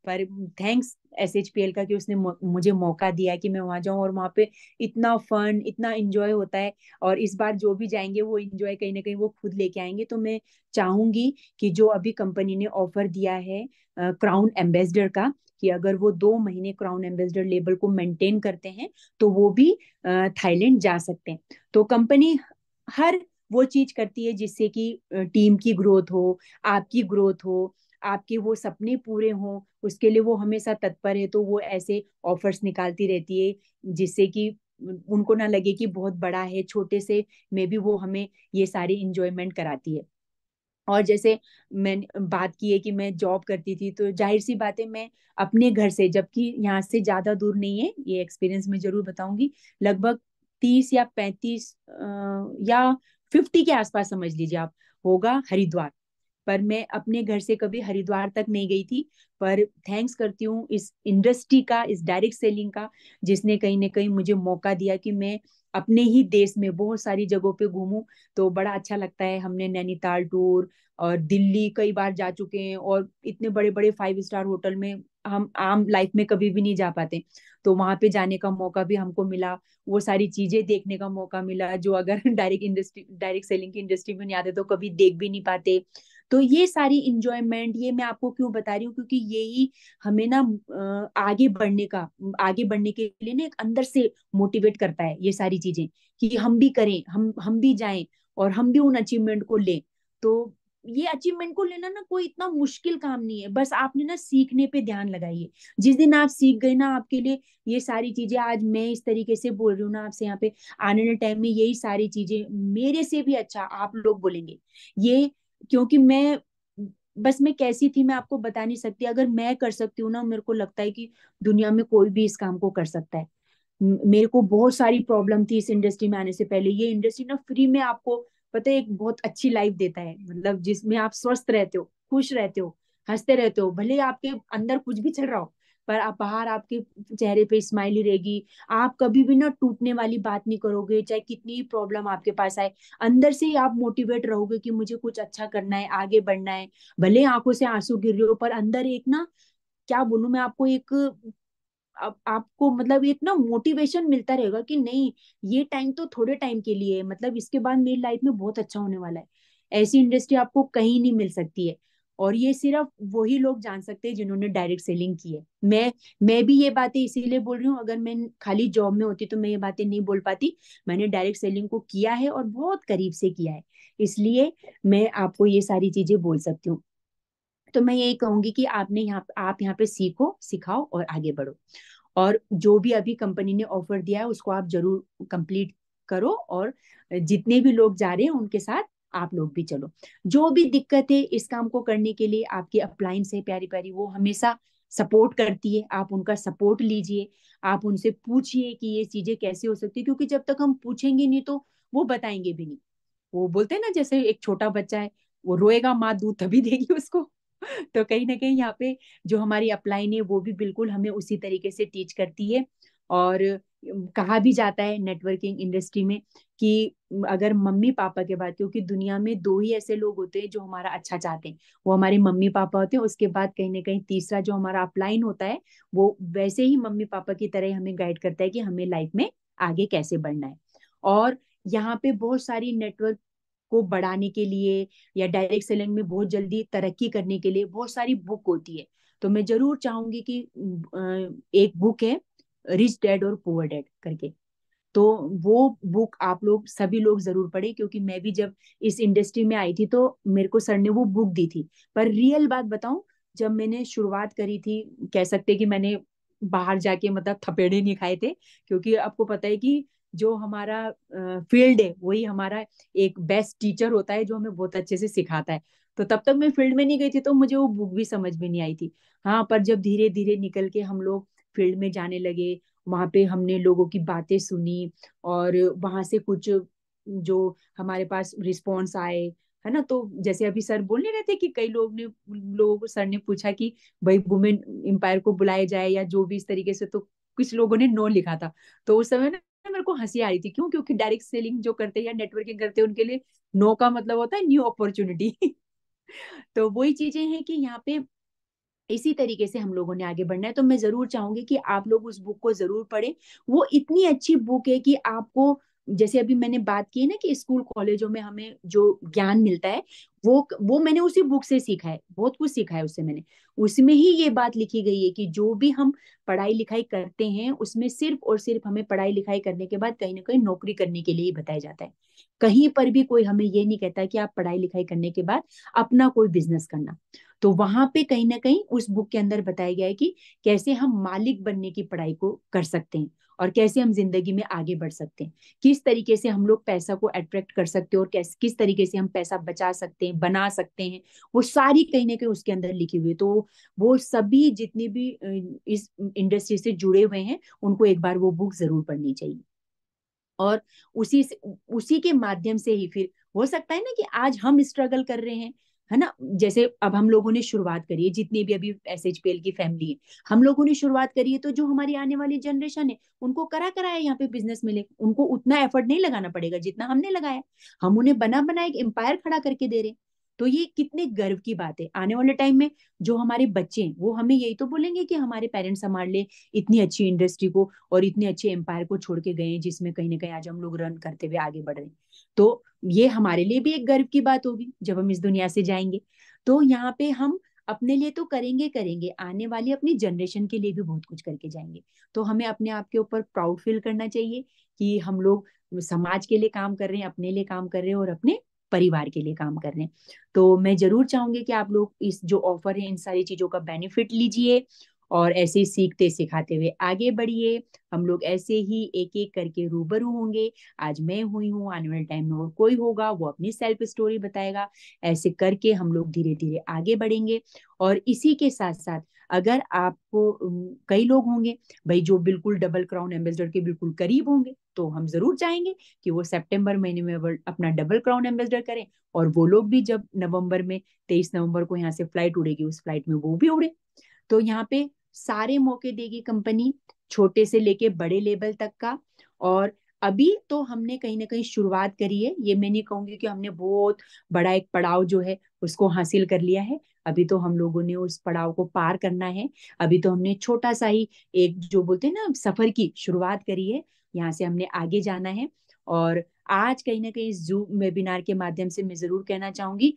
पर thanks S H P L का कि उसने मुझे मौका दिया कि मैं वहाँ जाऊँ और वहाँ पे इतना फन इतना इंजॉय होता है और इस बार जो भी जाएंगे वो इंजॉय कहीं ना कहीं वो खुद लेके आएंगे तो मैं चाहूंगी कि जो अभी कंपनी ने ऑफर दिया है क्राउन एम्बेसडर का कि अगर वो दो महीने क्राउन एम्बेसडर लेबल को मेंटेन करते हैं तो वो भी थाईलैंड जा सकते हैं तो कंपनी हर वो चीज करती है जिससे कि टीम की ग्रोथ हो आपकी ग्रोथ हो आपके वो सपने पूरे हों उसके लिए वो हमेशा तत्पर है तो वो ऐसे ऑफर्स निकालती रहती है जिससे कि उनको ना लगे कि बहुत बड़ा है छोटे से में भी वो हमें ये सारी इंजॉयमेंट कराती है और जैसे मैं बात की है कि मैं जॉब करती थी तो जाहिर सी बातें मैं अपने घर से जबकि यहाँ से ज़्यादा दूर नहीं है ये एक्सपीरियंस मैं ज़रूर बताऊंगी लगभग तीस या पैंतीस या फिफ्टी के आसपास समझ लीजिए आप होगा हरिद्वार पर मैं अपने घर से कभी हरिद्वार तक नहीं गई थी पर थैंक्स करती हूँ इस इंडस्ट्री का इस डायरेक्ट सेलिंग का जिसने कहीं ना कहीं मुझे मौका दिया कि मैं अपने ही देश में बहुत सारी जगहों पे घूमू तो बड़ा अच्छा लगता है हमने नैनीताल टूर और दिल्ली कई बार जा चुके हैं और इतने बड़े बड़े फाइव स्टार होटल में हम आम लाइफ में कभी भी नहीं जा पाते तो वहाँ पे जाने का मौका भी हमको मिला वो सारी चीजें देखने का मौका मिला जो अगर डायरेक्ट इंडस्ट्री डायरेक्ट सेलिंग की इंडस्ट्री में नहीं आते तो कभी देख भी नहीं पाते तो ये सारी इंजॉयमेंट ये मैं आपको क्यों बता रही हूँ क्योंकि यही हमें ना आगे बढ़ने का आगे बढ़ने के लिए ना एक अंदर से मोटिवेट करता है ये सारी चीजें कि हम भी करें हम हम भी जाएं और हम भी उन अचीवमेंट को लें तो ये अचीवमेंट को लेना ना कोई इतना मुश्किल काम नहीं है बस आपने ना सीखने पे ध्यान लगाइए जिस दिन आप सीख गए ना आपके लिए ये सारी चीजें आज मैं इस तरीके से बोल रही हूँ ना आपसे यहाँ पे आने वाले टाइम में यही सारी चीजें मेरे से भी अच्छा आप लोग बोलेंगे ये क्योंकि मैं बस मैं कैसी थी मैं आपको बता नहीं सकती अगर मैं कर सकती हूँ ना मेरे को लगता है कि दुनिया में कोई भी इस काम को कर सकता है मेरे को बहुत सारी प्रॉब्लम थी इस इंडस्ट्री में आने से पहले ये इंडस्ट्री ना फ्री में आपको पता है एक बहुत अच्छी लाइफ देता है मतलब जिसमें आप स्वस्थ रहते हो खुश रहते हो हंसते रहते हो भले आपके अंदर कुछ भी चल रहा हो पर आप बाहर आपके चेहरे पे स्माइली रहेगी आप कभी भी ना टूटने वाली बात नहीं करोगे चाहे कितनी प्रॉब्लम आपके पास आए अंदर से ही आप मोटिवेट रहोगे कि मुझे कुछ अच्छा करना है आगे बढ़ना है भले आंखों से आंसू गिर रहे हो पर अंदर एक ना क्या बोलू मैं आपको एक आप, आपको मतलब एक ना मोटिवेशन मिलता रहेगा कि नहीं ये टाइम तो थोड़े टाइम के लिए है मतलब इसके बाद मेरी लाइफ में बहुत अच्छा होने वाला है ऐसी इंडस्ट्री आपको कहीं नहीं मिल सकती है और ये सिर्फ वही लोग जान सकते हैं जिन्होंने डायरेक्ट सेलिंग की है मैं मैं भी ये बातें इसीलिए बोल रही हूँ अगर मैं खाली जॉब में होती तो मैं ये बातें नहीं बोल पाती मैंने डायरेक्ट सेलिंग को किया है और बहुत करीब से किया है इसलिए मैं आपको ये सारी चीजें बोल सकती हूँ तो मैं यही कहूंगी कि आपने यहाँ आप यहाँ पे सीखो सिखाओ और आगे बढ़ो और जो भी अभी कंपनी ने ऑफर दिया है उसको आप जरूर कंप्लीट करो और जितने भी लोग जा रहे हैं उनके साथ आप लोग भी चलो जो भी दिक्कत है इस काम को करने के लिए आपकी अपलाइंस है प्यारी प्यारी वो हमेशा सपोर्ट करती है आप उनका सपोर्ट लीजिए आप उनसे पूछिए कि ये चीजें कैसे हो सकती है क्योंकि जब तक हम पूछेंगे नहीं तो वो बताएंगे भी नहीं वो बोलते हैं ना जैसे एक छोटा बच्चा है वो रोएगा माँ दूध तभी देगी उसको तो कहीं ना कहीं यहाँ पे जो हमारी अप्लाइन है वो भी बिल्कुल हमें उसी तरीके से टीच करती है और कहा भी जाता है नेटवर्किंग इंडस्ट्री में कि अगर मम्मी पापा के बाद क्योंकि दुनिया में दो ही ऐसे लोग होते हैं जो हमारा अच्छा चाहते हैं वो हमारे मम्मी पापा होते हैं उसके बाद कहीं ना कहीं तीसरा जो हमारा अपलाइन होता है वो वैसे ही मम्मी पापा की तरह हमें गाइड करता है कि हमें लाइफ में आगे कैसे बढ़ना है और यहाँ पे बहुत सारी नेटवर्क को बढ़ाने के लिए या डायरेक्ट सेलिंग में बहुत जल्दी तरक्की करने के लिए बहुत सारी बुक होती है तो मैं जरूर चाहूंगी कि एक बुक है रिच डैड और पुअर डैड करके तो वो बुक आप लोग सभी लोग जरूर पढ़े क्योंकि मैं भी जब इस इंडस्ट्री में आई थी तो मेरे को सर ने वो बुक दी थी पर रियल बात बताऊं जब मैंने शुरुआत करी थी कह सकते कि मैंने बाहर जाके मतलब थपेड़े नहीं खाए थे क्योंकि आपको पता है कि जो हमारा फील्ड है वही हमारा एक बेस्ट टीचर होता है जो हमें बहुत अच्छे से सिखाता है तो तब तक मैं फील्ड में नहीं गई थी तो मुझे वो बुक भी समझ में नहीं आई थी हाँ पर जब धीरे धीरे निकल के हम लोग फील्ड में जाने लगे वहाँ पे हमने लोगों की बातें सुनी और वहाँ से कुछ जो हमारे पास रिस्पॉन्स आए है ना तो जैसे अभी सर बोलने रहे थे कि कई लोग ने लोगों को सर ने पूछा कि भाई वुमेन एम्पायर को बुलाया जाए या जो भी इस तरीके से तो कुछ लोगों ने नो लिखा था तो उस समय ना मेरे को हंसी आ रही थी क्यों क्योंकि डायरेक्ट सेलिंग जो करते हैं या नेटवर्किंग करते हैं उनके लिए नो का मतलब होता है न्यू अपॉर्चुनिटी तो वही चीजें हैं कि यहाँ पे इसी तरीके से हम लोगों ने आगे बढ़ना है तो मैं जरूर चाहूंगी कि आप लोग उस बुक को जरूर पढ़ें वो इतनी अच्छी बुक है कि आपको जैसे अभी मैंने बात की ना कि स्कूल कॉलेजों में हमें जो ज्ञान मिलता है वो वो मैंने उसी बुक से सीखा है बहुत कुछ सीखा है उससे मैंने उसमें ही ये बात लिखी गई है कि जो भी हम पढ़ाई लिखाई करते हैं उसमें सिर्फ और सिर्फ हमें पढ़ाई लिखाई करने के बाद कहीं ना कहीं नौकरी करने के लिए ही बताया जाता है कहीं पर भी कोई हमें ये नहीं कहता कि आप पढ़ाई लिखाई करने के बाद अपना कोई बिजनेस करना तो वहां पे कहीं ना कहीं उस बुक के अंदर बताया गया है कि कैसे हम मालिक बनने की पढ़ाई को कर सकते हैं और कैसे हम जिंदगी में आगे बढ़ सकते हैं किस तरीके से हम लोग पैसा को अट्रैक्ट कर सकते हैं और कैसे किस तरीके से हम पैसा बचा सकते हैं बना सकते हैं वो सारी कहीं ना कहीं उसके अंदर लिखी हुई है तो वो सभी जितने भी इस इंडस्ट्री से जुड़े हुए हैं उनको एक बार वो बुक जरूर पढ़नी चाहिए और उसी उसी के माध्यम से ही फिर हो सकता है ना कि आज हम स्ट्रगल कर रहे हैं है ना जैसे अब हम लोगों ने शुरुआत करी है जितने भी अभी एस एच पी एल की फैमिली है हम लोगों ने शुरुआत करी है तो जो हमारी आने वाली जनरेशन है उनको करा कराया यहाँ पे बिजनेस मिले उनको उतना एफर्ट नहीं लगाना पड़ेगा जितना हमने लगाया हम उन्हें बना बना एक एम्पायर खड़ा करके दे रहे तो ये कितने गर्व की बात है आने वाले टाइम में जो हमारे बच्चे हैं वो हमें यही तो बोलेंगे कि हमारे पेरेंट्स संभाल ले इतनी अच्छी इंडस्ट्री को और इतने अच्छे एम्पायर को छोड़ के गए जिसमें कहीं ना कहीं आज हम लोग रन करते हुए आगे बढ़ रहे हैं तो ये हमारे लिए भी एक गर्व की बात होगी जब हम इस दुनिया से जाएंगे तो यहाँ पे हम अपने लिए तो करेंगे करेंगे आने वाली अपनी जनरेशन के लिए भी बहुत कुछ करके जाएंगे तो हमें अपने आप के ऊपर प्राउड फील करना चाहिए कि हम लोग समाज के लिए काम कर रहे हैं अपने लिए काम कर रहे हैं और अपने परिवार के लिए काम कर रहे हैं तो मैं जरूर चाहूंगी कि आप लोग इस जो ऑफर है इन सारी चीजों का बेनिफिट लीजिए और ऐसे सीखते सिखाते हुए आगे बढ़िए हम लोग ऐसे ही एक एक करके रूबरू होंगे आज मैं हुई हूँ आने वाले टाइम में और कोई होगा वो अपनी सेल्फ स्टोरी बताएगा ऐसे करके हम लोग धीरे धीरे आगे बढ़ेंगे और इसी के साथ साथ अगर आपको कई लोग होंगे भाई जो बिल्कुल डबल क्राउन एम्बेसडर के बिल्कुल करीब होंगे तो हम जरूर चाहेंगे कि वो सितंबर महीने में अपना डबल क्राउन एम्बेसडर करें और वो लोग भी जब नवंबर में तेईस नवंबर को यहाँ से फ्लाइट उड़ेगी उस फ्लाइट में वो भी उड़े तो यहाँ पे सारे मौके देगी कंपनी छोटे से लेके बड़े लेवल तक का और अभी तो हमने कहीं ना कहीं शुरुआत करी है ये मैं नहीं कहूंगी कि हमने बहुत बड़ा एक पड़ाव जो है उसको हासिल कर लिया है अभी तो हम लोगों ने उस पड़ाव को पार करना है अभी तो हमने छोटा सा ही एक जो बोलते हैं ना सफर की शुरुआत करी है यहाँ से हमने आगे जाना है और आज कहीं ना कहीं जू जूम वेबिनार के माध्यम से मैं जरूर कहना चाहूंगी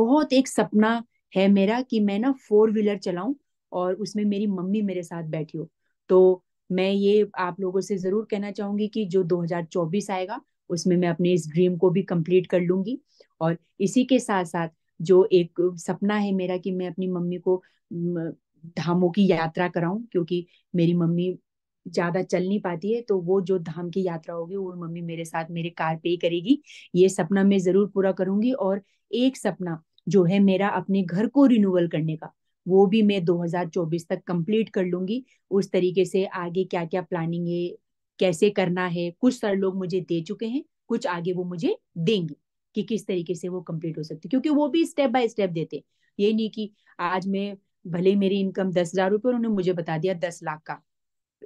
बहुत एक सपना है मेरा कि मैं ना फोर व्हीलर चलाऊं और उसमें मेरी मम्मी मेरे साथ बैठी हो तो मैं ये आप लोगों से जरूर कहना चाहूंगी कि जो 2024 आएगा उसमें मैं अपने इस ड्रीम को भी कंप्लीट कर लूंगी और इसी के साथ साथ जो एक सपना है मेरा कि मैं अपनी मम्मी को धामों की यात्रा कराऊं क्योंकि मेरी मम्मी ज्यादा चल नहीं पाती है तो वो जो धाम की यात्रा होगी वो मम्मी मेरे साथ मेरे कार पे ही करेगी ये सपना मैं जरूर पूरा करूंगी और एक सपना जो है मेरा अपने घर को रिन्यूअल करने का वो भी मैं 2024 तक कंप्लीट कर लूंगी उस तरीके से आगे क्या क्या प्लानिंग है कैसे करना है कुछ सर लोग मुझे दे चुके हैं कुछ आगे वो मुझे देंगे कि किस तरीके से वो कंप्लीट हो सकती क्योंकि वो भी स्टेप बाय स्टेप देते ये नहीं कि आज मैं भले मेरी इनकम दस हजार रुपये उन्होंने मुझे बता दिया दस लाख का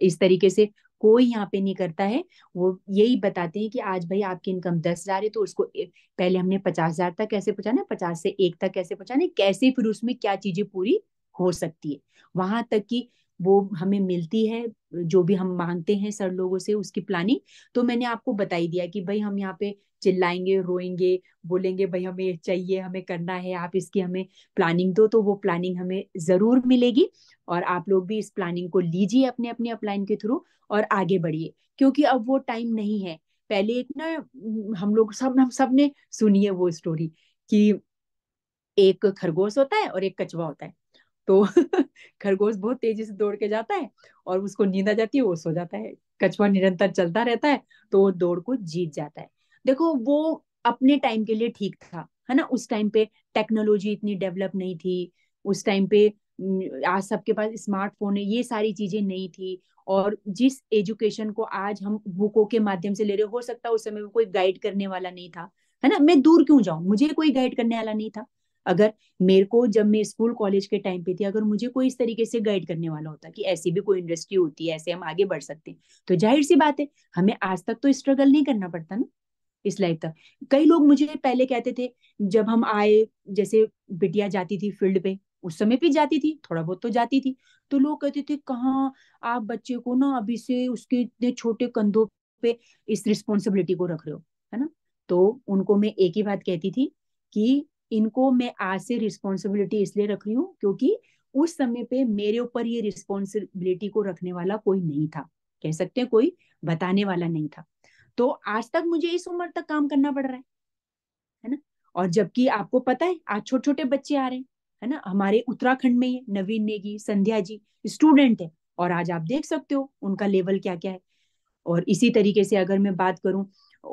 इस तरीके से कोई यहाँ पे नहीं करता है वो यही बताते हैं कि आज भाई आपकी इनकम दस हजार है तो उसको पहले हमने पचास हजार तक कैसे पहुंचाना है पचास से एक तक कैसे पहुंचाना है कैसे फिर उसमें क्या चीजें पूरी हो सकती है वहां तक की वो हमें मिलती है जो भी हम मांगते हैं सर लोगों से उसकी प्लानिंग तो मैंने आपको बता ही दिया कि भाई हम यहाँ पे चिल्लाएंगे रोएंगे बोलेंगे भाई हमें चाहिए हमें करना है आप इसकी हमें प्लानिंग दो तो वो प्लानिंग हमें जरूर मिलेगी और आप लोग भी इस प्लानिंग को लीजिए अपने अपने अपलाइन के थ्रू और आगे बढ़िए क्योंकि अब वो टाइम नहीं है पहले एक ना हम लोग सब हम सब ने सुनी है वो स्टोरी कि एक खरगोश होता है और एक कछुआ होता है तो खरगोश बहुत तेजी से दौड़ के जाता है और उसको नींद आ जाती है वो सो जाता है कछुआ निरंतर चलता रहता है तो वो दौड़ को जीत जाता है देखो वो अपने टाइम के लिए ठीक था है ना उस टाइम पे टेक्नोलॉजी इतनी डेवलप नहीं थी उस टाइम पे आज सबके पास स्मार्टफोन है ये सारी चीजें नहीं थी और जिस एजुकेशन को आज हम बुकों के माध्यम से ले रहे हो सकता है उस समय कोई गाइड करने वाला नहीं था है ना मैं दूर क्यों जाऊं मुझे कोई गाइड करने वाला नहीं था अगर मेरे को जब मैं स्कूल कॉलेज के टाइम पे थी अगर मुझे कोई इस तरीके से गाइड करने वाला होता कि ऐसी भी कोई इंडस्ट्री होती है ऐसे हम आगे बढ़ सकते हैं तो जाहिर सी बात है हमें आज तक तो स्ट्रगल नहीं करना पड़ता ना इस लाइफ तक कई लोग मुझे पहले कहते थे जब हम आए जैसे बिटिया जाती थी फील्ड पे उस समय भी जाती थी थोड़ा बहुत तो जाती थी तो लोग कहते थे कहा आप बच्चे को ना अभी से उसके इतने छोटे कंधों पे इस रिस्पॉन्सिबिलिटी को रख रहे हो है ना तो उनको मैं एक ही बात कहती थी कि इनको मैं आज से रिस्पॉन्सिबिलिटी इसलिए रख रही हूँ क्योंकि उस समय पे मेरे ऊपर ये रिस्पॉन्सिबिलिटी को रखने वाला कोई नहीं था कह सकते हैं कोई बताने वाला नहीं था तो आज तक मुझे इस उम्र तक काम करना पड़ रहा है है ना और जबकि आपको पता है आज छोटे छोटे बच्चे आ रहे हैं है ना हमारे उत्तराखंड में नवीन नेगी संध्या जी स्टूडेंट है और आज आप देख सकते हो उनका लेवल क्या क्या है और इसी तरीके से अगर मैं बात करूं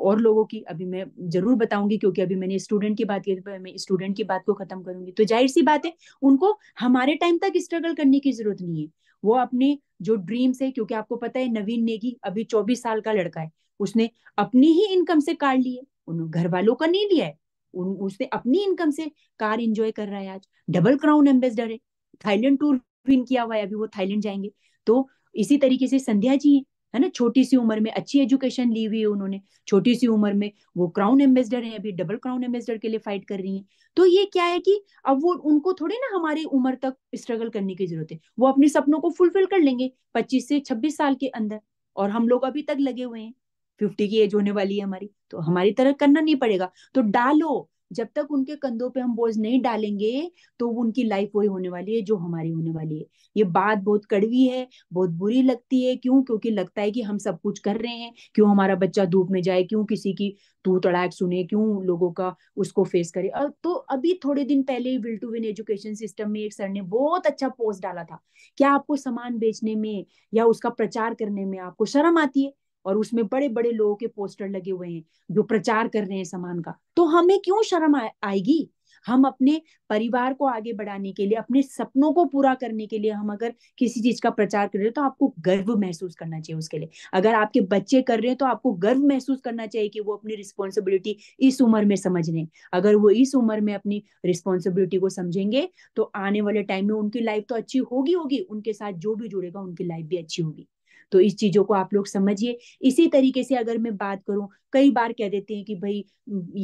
और लोगों की अभी मैं जरूर बताऊंगी क्योंकि अभी मैंने स्टूडेंट की बात की तो मैं स्टूडेंट की बात को खत्म करूंगी तो जाहिर सी बात है उनको हमारे टाइम तक स्ट्रगल करने की जरूरत नहीं है वो अपने जो ड्रीम्स है क्योंकि आपको पता है नवीन नेगी अभी चौबीस साल का लड़का है उसने अपनी ही इनकम से कार्ड लिए है उन्होंने घर वालों का नहीं लिया है उसने अपनी इनकम से कार इंजॉय कर रहा है आज डबल क्राउन एम्बेसडर है थाईलैंड टूर विन किया हुआ है अभी वो थाईलैंड जाएंगे तो इसी तरीके से संध्या जी है है ना छोटी सी उम्र में अच्छी एजुकेशन ली हुई है उन्होंने छोटी सी उम्र में वो क्राउन एम्बेसडर है अभी डबल क्राउन एम्बेसडर के लिए फाइट कर रही है तो ये क्या है कि अब वो उनको थोड़े ना हमारी उम्र तक स्ट्रगल करने की जरूरत है वो अपने सपनों को फुलफिल कर लेंगे पच्चीस से छब्बीस साल के अंदर और हम लोग अभी तक लगे हुए हैं फिफ्टी की एज होने वाली है हमारी तो हमारी तरह करना नहीं पड़ेगा तो डालो जब तक उनके कंधों पे हम बोझ नहीं डालेंगे तो उनकी लाइफ वही होने वाली है जो हमारी होने वाली है ये बात बहुत कड़वी है बहुत बुरी लगती है क्यों क्योंकि लगता है कि हम सब कुछ कर रहे हैं क्यों हमारा बच्चा धूप में जाए क्यों किसी की तू तड़ाक सुने क्यों लोगों का उसको फेस करे और तो अभी थोड़े दिन पहले ही will to win education system में एक सर ने बहुत अच्छा पोस्ट डाला था क्या आपको सामान बेचने में या उसका प्रचार करने में आपको शर्म आती है और उसमें बड़े बड़े लोगों के पोस्टर लगे हुए हैं जो प्रचार कर रहे हैं सामान का तो हमें क्यों शर्म आएगी हम अपने परिवार को आगे बढ़ाने के लिए अपने सपनों को पूरा करने के लिए हम अगर किसी चीज का प्रचार कर रहे हो तो आपको गर्व महसूस करना चाहिए उसके लिए अगर आपके बच्चे कर रहे हैं तो आपको गर्व महसूस करना चाहिए कि वो अपनी रिस्पॉन्सिबिलिटी इस उम्र में समझ लें अगर वो इस उम्र में अपनी रिस्पॉन्सिबिलिटी को समझेंगे तो आने वाले टाइम में उनकी लाइफ तो अच्छी होगी होगी उनके साथ जो भी जुड़ेगा उनकी लाइफ भी अच्छी होगी तो इस चीजों को आप लोग समझिए इसी तरीके से अगर मैं बात करूं कई बार कह देते हैं कि भाई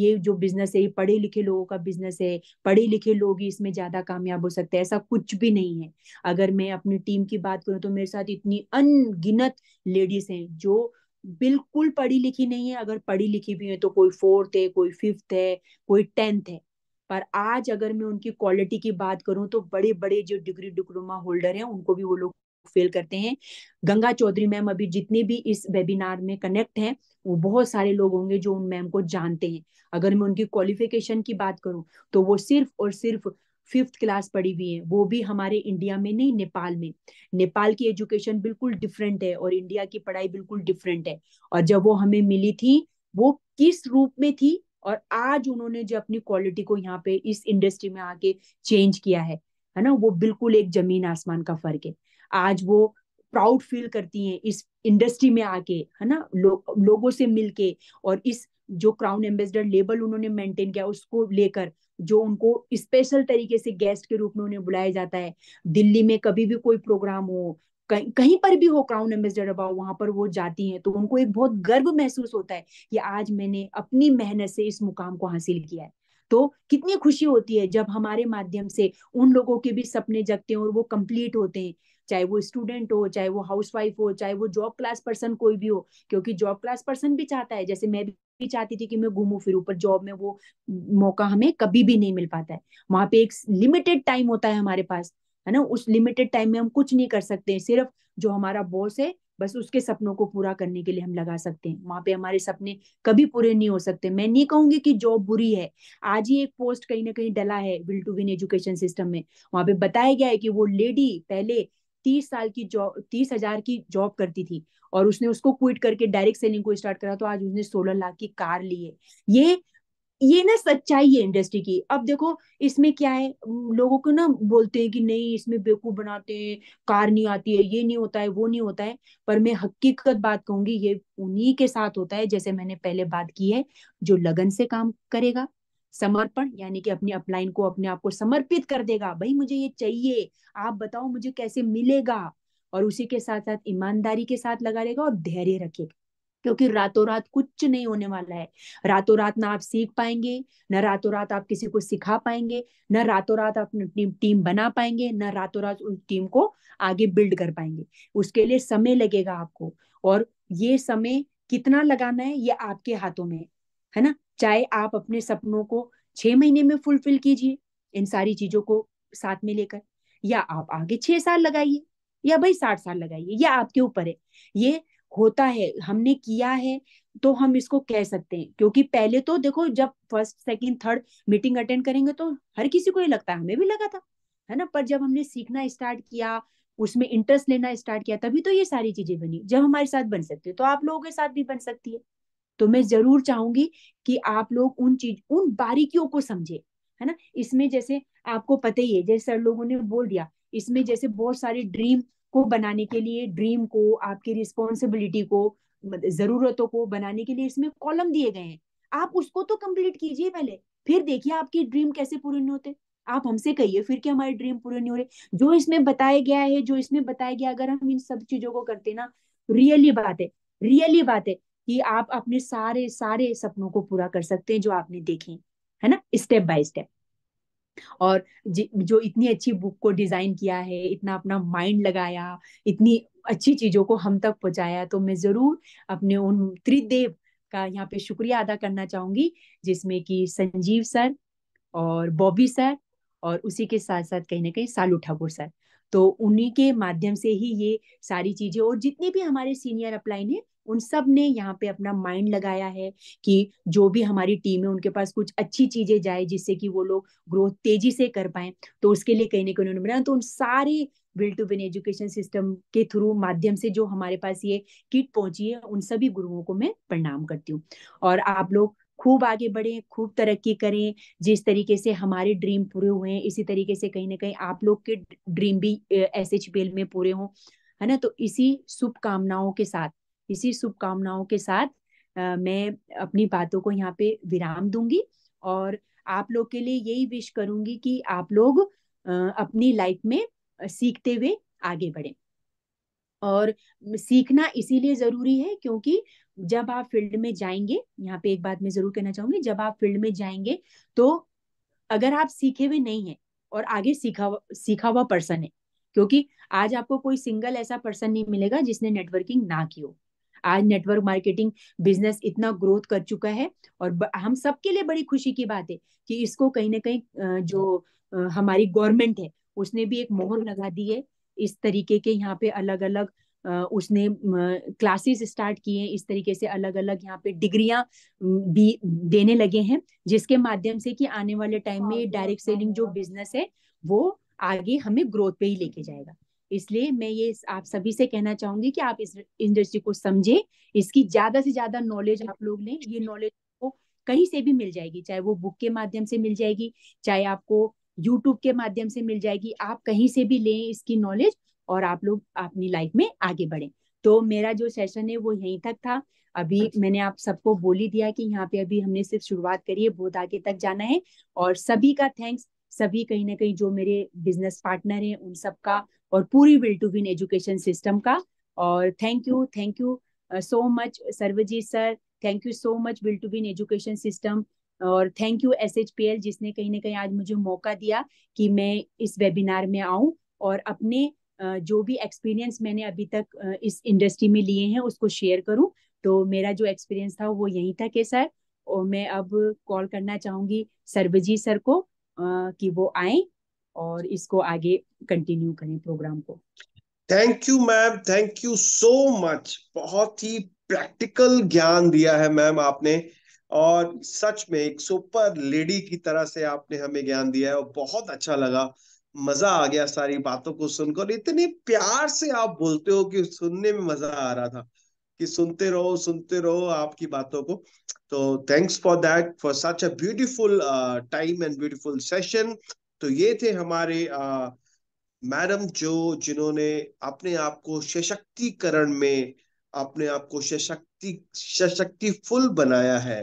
ये जो बिजनेस है ये पढ़े लिखे लोगों का बिजनेस है पढ़े लिखे लोग ही इसमें ज्यादा कामयाब हो सकते हैं ऐसा कुछ भी नहीं है अगर मैं अपनी टीम की बात करूं तो मेरे साथ इतनी अनगिनत लेडीज हैं जो बिल्कुल पढ़ी लिखी नहीं है अगर पढ़ी लिखी भी है तो कोई फोर्थ है कोई फिफ्थ है कोई टेंथ है पर आज अगर मैं उनकी क्वालिटी की बात करूं तो बड़े बड़े जो डिग्री डिप्लोमा होल्डर हैं उनको भी वो लोग फेल करते हैं गंगा चौधरी मैम अभी जितने भी इस वेबिनार में कनेक्ट हैं वो बहुत सारे लोग होंगे जो उन मैम को जानते हैं अगर मैं उनकी क्वालिफिकेशन की बात करूं तो वो सिर्फ और सिर्फ फिफ्थ क्लास पढ़ी हुई है वो भी हमारे इंडिया में नहीं नेपाल में नेपाल की एजुकेशन बिल्कुल डिफरेंट है और इंडिया की पढ़ाई बिल्कुल डिफरेंट है और जब वो हमें मिली थी वो किस रूप में थी और आज उन्होंने जो अपनी क्वालिटी को यहाँ पे इस इंडस्ट्री में आके चेंज किया है है ना वो बिल्कुल एक जमीन आसमान का फर्क है आज वो प्राउड फील करती हैं इस इंडस्ट्री में आके है ना लो, लोगों से मिलके और इस जो क्राउन एम्बेसडर लेबल उन्होंने मेंटेन किया उसको लेकर जो उनको स्पेशल तरीके से गेस्ट के रूप में उन्हें बुलाया जाता है दिल्ली में कभी भी कोई प्रोग्राम हो कहीं कहीं पर भी हो क्राउन एम्बेसडर अबाउ वहां पर वो जाती हैं तो उनको एक बहुत गर्व महसूस होता है कि आज मैंने अपनी मेहनत से इस मुकाम को हासिल किया है तो कितनी खुशी होती है जब हमारे माध्यम से उन लोगों के भी सपने जगते हैं और वो कंप्लीट होते हैं चाहे वो स्टूडेंट हो चाहे वो हाउसवाइफ हो चाहे वो जॉब क्लास पर्सन कोई भी हो क्योंकि जॉब क्लास पर्सन भी चाहता है जैसे मैं भी चाहती थी कि मैं घूमू फिर ऊपर जॉब में वो मौका हमें कभी भी नहीं मिल पाता है वहां पे एक लिमिटेड टाइम होता है हमारे पास है ना उस लिमिटेड टाइम में हम कुछ नहीं कर सकते सिर्फ जो हमारा बॉस है बस उसके सपनों को पूरा करने के लिए हम लगा सकते हैं वहां पे हमारे सपने कभी पूरे नहीं हो सकते मैं नहीं कहूंगी कि जॉब बुरी है आज ही एक पोस्ट कहीं ना कहीं डला है will to win education system में वहां पे बताया गया है कि वो लेडी पहले तीस साल की जॉब तीस हजार की जॉब करती थी और उसने उसको क्विट करके डायरेक्ट सेलिंग को स्टार्ट करा तो आज उसने सोलह लाख की कार ली है ये ये ना सच्चाई है इंडस्ट्री की अब देखो इसमें क्या है लोगों को ना बोलते हैं कि नहीं इसमें बेवकूफ बनाते हैं कार नहीं आती है ये नहीं होता है वो नहीं होता है पर मैं हकीकत बात कहूंगी ये उन्हीं के साथ होता है जैसे मैंने पहले बात की है जो लगन से काम करेगा समर्पण यानी कि अपनी अपलाइन को अपने आप को समर्पित कर देगा भाई मुझे ये चाहिए आप बताओ मुझे कैसे मिलेगा और उसी के साथ साथ ईमानदारी के साथ लगा लेगा और धैर्य रखेगा क्योंकि रातों रात कुछ नहीं होने वाला है रातों रात ना आप सीख पाएंगे ना रातों रात आप किसी को सिखा पाएंगे ना रातों रात आप टीम टीम बना पाएंगे ना रातों रात उस टीम को आगे बिल्ड कर पाएंगे उसके लिए समय लगेगा आपको और ये समय कितना लगाना है ये आपके हाथों में है ना चाहे आप अपने सपनों को छह महीने में फुलफिल कीजिए इन सारी चीजों को साथ में लेकर या आप आगे छह साल लगाइए या भाई साठ साल लगाइए या आपके ऊपर है ये होता है हमने किया है तो हम इसको कह सकते हैं क्योंकि पहले तो देखो जब first second third meeting attend करेंगे तो हर किसी को ये लगता है हमें भी लगा था है ना पर जब हमने सीखना स्टार्ट किया उसमें इंटरेस्ट लेना स्टार्ट किया तभी तो ये सारी चीजें बनी जब हमारे साथ बन सकती है तो आप लोगों के साथ भी बन सकती है तो मैं जरूर चाहूंगी कि आप लोग उन चीज उन बारीकियों को समझे है ना इसमें जैसे आपको पता ही है जैसे सर लोगों ने बोल दिया इसमें जैसे बहुत सारे ड्रीम को बनाने के लिए ड्रीम को आपकी रिस्पॉन्सिबिलिटी को जरूरतों को बनाने के लिए इसमें कॉलम दिए गए हैं आप उसको तो कंप्लीट कीजिए पहले फिर देखिए आपके ड्रीम कैसे पूरे नहीं होते आप हमसे कहिए फिर क्या हमारे ड्रीम पूरे नहीं हो रहे जो इसमें बताया गया है जो इसमें बताया गया अगर हम इन सब चीजों को करते ना रियली बात है रियली बात है कि आप अपने सारे सारे सपनों को पूरा कर सकते हैं जो आपने देखे है ना स्टेप बाय स्टेप और जो इतनी अच्छी बुक को डिजाइन किया है इतना अपना माइंड लगाया इतनी अच्छी चीजों को हम तक पहुंचाया तो मैं जरूर अपने उन त्रिदेव का यहाँ पे शुक्रिया अदा करना चाहूंगी जिसमें कि संजीव सर और बॉबी सर और उसी के साथ साथ कहीं ना कहीं सालू ठाकुर सर तो उन्हीं के माध्यम से ही ये सारी चीजें और जितने भी हमारे सीनियर अप्लाइन है उन सब ने यहाँ पे अपना माइंड लगाया है कि जो भी हमारी टीम है उनके पास कुछ अच्छी चीजें जाए जिससे कि वो लोग ग्रोथ तेजी से कर पाए तो उसके लिए कहीं ना कहीं उन्होंने बनाया तो उन सारे will to win education system के थ्रू माध्यम से जो हमारे पास ये किट पहुंची है उन सभी गुरुओं को मैं प्रणाम करती हूँ और आप लोग खूब आगे बढ़े खूब तरक्की करें जिस तरीके से हमारे ड्रीम पूरे हुए हैं इसी तरीके से कहीं ना कहीं आप लोग के ड्रीम भी एस में पूरे हों है ना तो इसी शुभकामनाओं के साथ इसी शुभकामनाओं के साथ आ, मैं अपनी बातों को यहाँ पे विराम दूंगी और आप लोग के लिए यही विश करूंगी कि आप लोग अपनी लाइफ में सीखते हुए आगे बढ़े और सीखना इसीलिए जरूरी है क्योंकि जब आप फील्ड में जाएंगे यहाँ पे एक बात मैं जरूर कहना चाहूंगी जब आप फील्ड में जाएंगे तो अगर आप सीखे हुए नहीं है और आगे सीखा सीखा हुआ पर्सन है क्योंकि आज आपको कोई सिंगल ऐसा पर्सन नहीं मिलेगा जिसने नेटवर्किंग ना की हो आज नेटवर्क मार्केटिंग बिजनेस इतना ग्रोथ कर चुका है और हम सबके लिए बड़ी खुशी की बात है कि इसको कहीं ना कहीं जो हमारी गवर्नमेंट है उसने भी एक मोहर लगा दी है इस तरीके के यहाँ पे अलग अलग उसने क्लासेस स्टार्ट किए इस तरीके से अलग अलग यहाँ पे डिग्रियां भी देने लगे हैं जिसके माध्यम से कि आने वाले टाइम में डायरेक्ट हाँ, सेलिंग जो बिजनेस है वो आगे हमें ग्रोथ पे ही लेके जाएगा इसलिए मैं ये आप सभी से कहना चाहूंगी कि आप इस इंडस्ट्री को समझे इसकी ज्यादा से ज्यादा नॉलेज आप लोग लें ये नॉलेज को कहीं से भी मिल जाएगी चाहे वो बुक के माध्यम से मिल जाएगी चाहे आपको यूट्यूब के माध्यम से मिल जाएगी आप कहीं से भी लें इसकी नॉलेज और आप लोग अपनी लाइफ में आगे बढ़े तो मेरा जो सेशन है वो यहीं तक था अभी अच्छा। मैंने आप सबको बोली दिया कि यहाँ पे अभी हमने सिर्फ शुरुआत करी है बहुत आगे तक जाना है और सभी का थैंक्स सभी कहीं ना कहीं जो मेरे बिजनेस पार्टनर हैं उन सब का और पूरी will to win education system का और thank you thank you so much Sarvjeet sir thank you so much will to win education system और thank you S H P L जिसने कहीं ना कहीं आज मुझे मौका दिया कि मैं इस वेबिनार में आऊं और अपने uh, जो भी एक्सपीरियंस मैंने अभी तक uh, इस इंडस्ट्री में लिए हैं उसको शेयर करूं तो मेरा जो एक्सपीरियंस था वो यहीं था है सर और मैं अब कॉल करना चाहूंगी सर्वजीत सर को कि वो आए और इसको आगे कंटिन्यू करें प्रोग्राम को thank you ma'am thank you so much बहुत ही प्रैक्टिकल ज्ञान दिया है मैम आपने और सच में एक सुपर लेडी की तरह से आपने हमें ज्ञान दिया है और बहुत अच्छा लगा मजा आ गया सारी बातों को सुनकर इतने प्यार से आप बोलते हो कि सुनने में मजा आ रहा था कि सुनते रहो सुनते रहो आपकी बातों को तो thanks for that for such a beautiful time and beautiful session तो ये थे हमारे uh, मैडम जो जिन्होंने अपने आप को सशक्तिकरण में अपने आप को सशक्ति सशक्तिफुल बनाया है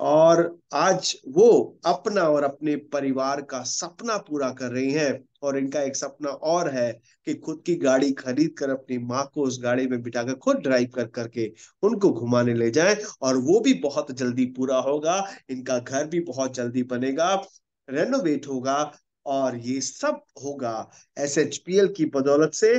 और आज वो अपना और अपने परिवार का सपना पूरा कर रही हैं और इनका एक सपना और है कि खुद की गाड़ी खरीद कर अपनी माँ को उस गाड़ी में बिठाकर खुद ड्राइव कर करके उनको घुमाने ले जाएं और वो भी बहुत जल्दी पूरा होगा इनका घर भी बहुत जल्दी बनेगा रेनोवेट होगा और ये सब होगा एस की बदौलत से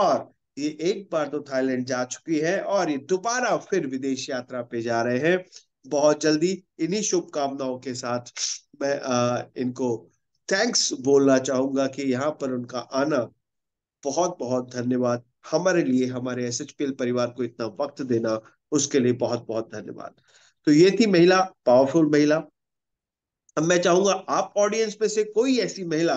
और ये एक बार तो थाईलैंड जा चुकी है और ये दोबारा फिर विदेश यात्रा पे जा रहे हैं बहुत जल्दी इन्हीं शुभकामनाओं के साथ मैं आ, इनको थैंक्स बोलना चाहूंगा कि यहाँ पर उनका आना बहुत बहुत धन्यवाद हमारे लिए हमारे एस एच परिवार को इतना वक्त देना उसके लिए बहुत बहुत धन्यवाद तो ये थी महिला पावरफुल महिला अब मैं चाहूंगा आप ऑडियंस में से कोई ऐसी महिला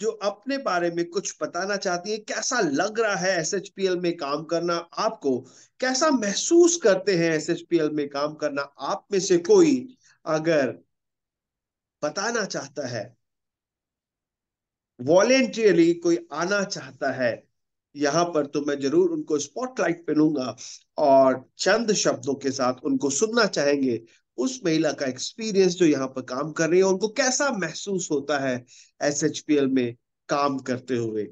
जो अपने बारे में कुछ बताना चाहती हैं कैसा लग रहा है एस में काम करना आपको कैसा महसूस करते हैं एस में काम करना आप में से कोई अगर बताना चाहता है वॉलेंटियरली कोई आना चाहता है यहां पर तो मैं जरूर उनको स्पॉटलाइट पे लूंगा और चंद शब्दों के साथ उनको सुनना चाहेंगे उस महिला का एक्सपीरियंस जो यहाँ पर काम कर रही है उनको कैसा महसूस होता है एस में काम करते हुए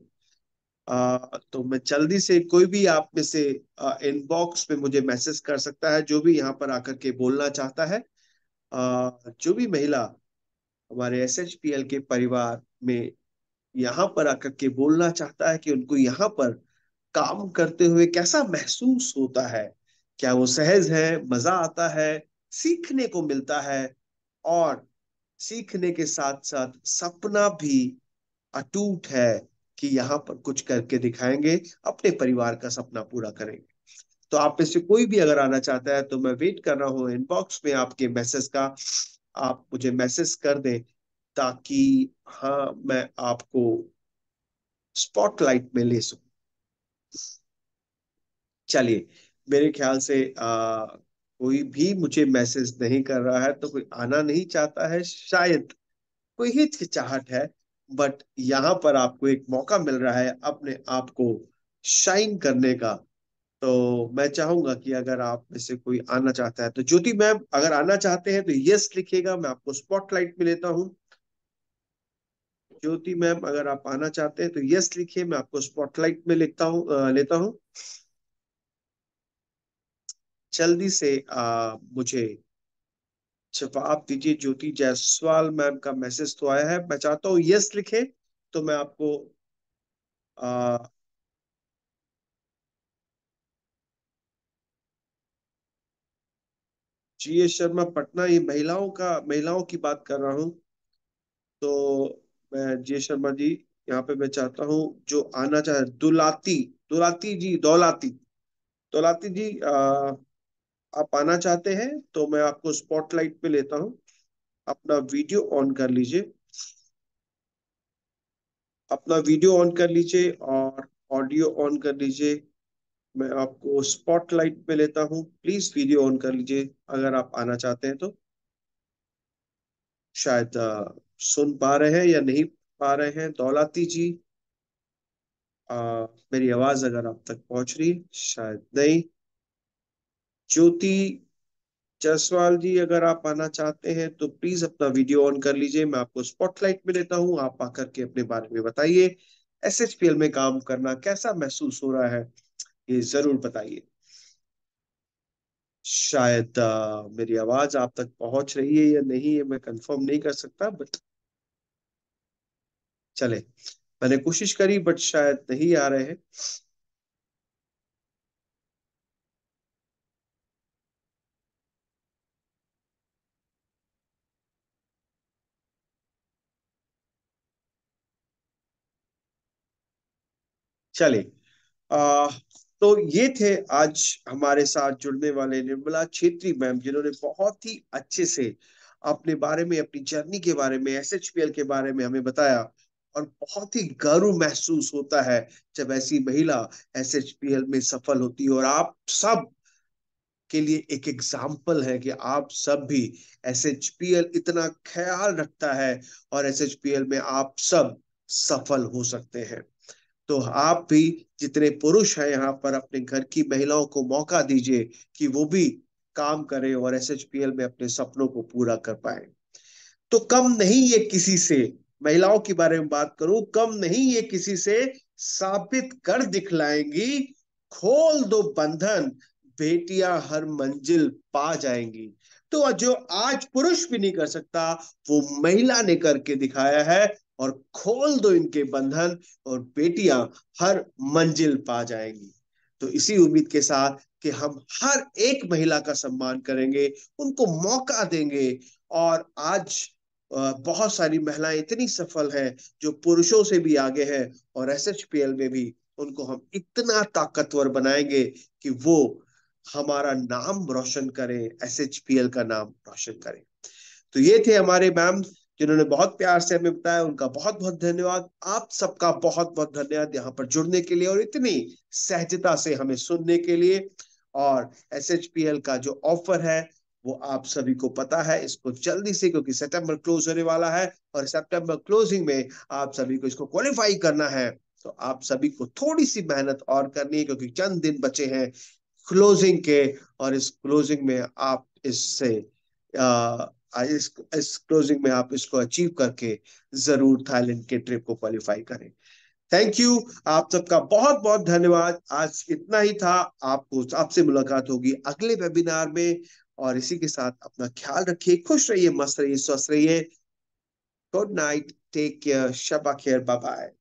आ, तो मैं जल्दी से कोई भी आप में से इनबॉक्स में मुझे मैसेज कर सकता है जो भी यहाँ पर आकर के बोलना चाहता है आ, जो भी महिला हमारे एस के परिवार में यहाँ पर आकर के बोलना चाहता है कि उनको यहाँ पर काम करते हुए कैसा महसूस होता है क्या वो सहज है मजा आता है सीखने को मिलता है और सीखने के साथ साथ सपना भी अटूट है कि यहाँ पर कुछ करके दिखाएंगे अपने परिवार का सपना पूरा करेंगे तो आप में से कोई भी अगर आना चाहता है तो मैं वेट कर रहा हूँ इनबॉक्स में आपके मैसेज का आप मुझे मैसेज कर दें ताकि हाँ मैं आपको स्पॉटलाइट में ले सकू चलिए मेरे ख्याल से आ, कोई भी मुझे मैसेज नहीं कर रहा है तो कोई आना नहीं चाहता है शायद कोई हिचकिचाहट है बट यहाँ पर आपको एक मौका मिल रहा है अपने आप को शाइन करने का तो मैं चाहूंगा कि अगर आप में से कोई आना चाहता है तो ज्योति मैम अगर आना चाहते हैं तो यस लिखिएगा मैं आपको स्पॉटलाइट में लेता हूं ज्योति मैम अगर आप आना चाहते हैं तो यस लिखिए मैं आपको स्पॉटलाइट में लिखता हूँ लेता हूँ जल्दी से आ, मुझे जवाब दीजिए ज्योति जायसवाल मैम का मैसेज तो आया है मैं चाहता हूँ यस लिखे तो मैं आपको आ, जी एस शर्मा पटना ये महिलाओं का महिलाओं की बात कर रहा हूं तो मैं जी शर्मा जी यहाँ पे मैं चाहता हूँ जो आना चाहे दुलाती दुलाती जी दौलाती दौलाती जी अः आप आना चाहते हैं तो मैं आपको स्पॉटलाइट पे लेता हूं अपना वीडियो ऑन कर लीजिए अपना वीडियो ऑन कर लीजिए और ऑडियो ऑन कर लीजिए मैं आपको स्पॉटलाइट पे लेता हूं प्लीज वीडियो ऑन कर लीजिए अगर आप आना चाहते हैं तो शायद सुन पा रहे हैं या नहीं पा रहे हैं दौलाती जी आ, मेरी आवाज अगर आप तक पहुंच रही शायद नहीं ज्योति जायसवाल जी अगर आप आना चाहते हैं तो प्लीज अपना वीडियो ऑन कर लीजिए मैं आपको स्पॉटलाइट में लेता हूं आप आकर के अपने बारे में बताइए एस में काम करना कैसा महसूस हो रहा है ये जरूर बताइए शायद आ, मेरी आवाज आप तक पहुंच रही है या नहीं ये मैं कंफर्म नहीं कर सकता बट चले मैंने कोशिश करी बट शायद नहीं आ रहे हैं चलिए तो ये थे आज हमारे साथ जुड़ने वाले निर्मला छेत्री मैम जिन्होंने बहुत ही अच्छे से अपने बारे में अपनी जर्नी के बारे में एस के बारे में हमें बताया और बहुत ही गर्व महसूस होता है जब ऐसी महिला एस में सफल होती है और आप सब के लिए एक एग्जाम्पल है कि आप सब भी एस इतना ख्याल रखता है और एस में आप सब सफल हो सकते हैं तो आप भी जितने पुरुष हैं यहाँ पर अपने घर की महिलाओं को मौका दीजिए कि वो भी काम करें और एस में अपने सपनों को पूरा कर पाए तो कम नहीं ये किसी से महिलाओं के बारे में बात करूं कम नहीं ये किसी से साबित कर दिखलाएंगी खोल दो बंधन बेटियां हर मंजिल पा जाएंगी तो जो आज पुरुष भी नहीं कर सकता वो महिला ने करके दिखाया है और खोल दो इनके बंधन और बेटियां हर मंजिल पा जाएंगी तो इसी उम्मीद के साथ कि हम हर एक महिला का सम्मान करेंगे उनको मौका देंगे और आज बहुत सारी महिलाएं इतनी सफल हैं जो पुरुषों से भी आगे हैं और एस एच पी एल में भी उनको हम इतना ताकतवर बनाएंगे कि वो हमारा नाम रोशन करें एस एच पी एल का नाम रोशन करें तो ये थे हमारे मैम जिन्होंने बहुत प्यार से हमें बताया उनका बहुत बहुत धन्यवाद आप सबका बहुत बहुत धन्यवाद यहाँ पर जुड़ने के लिए और इतनी सहजता से हमें सुनने के लिए और एस का जो ऑफर है वो आप सभी को पता है इसको जल्दी से क्योंकि सितंबर क्लोज होने वाला है और सितंबर क्लोजिंग में आप सभी को इसको क्वालिफाई करना है तो आप सभी को थोड़ी सी मेहनत और करनी है क्योंकि चंद दिन बचे हैं क्लोजिंग के और इस क्लोजिंग में आप इससे इस इस क्लोजिंग में आप इसको अचीव करके जरूर थाईलैंड के ट्रिप को क्वालिफाई करें थैंक यू आप सबका बहुत बहुत धन्यवाद आज इतना ही था आपको आपसे मुलाकात होगी अगले वेबिनार में और इसी के साथ अपना ख्याल रखिए खुश रहिए मस्त रहिए स्वस्थ रहिए गुड नाइट टेक केयर शबा खेयर बाय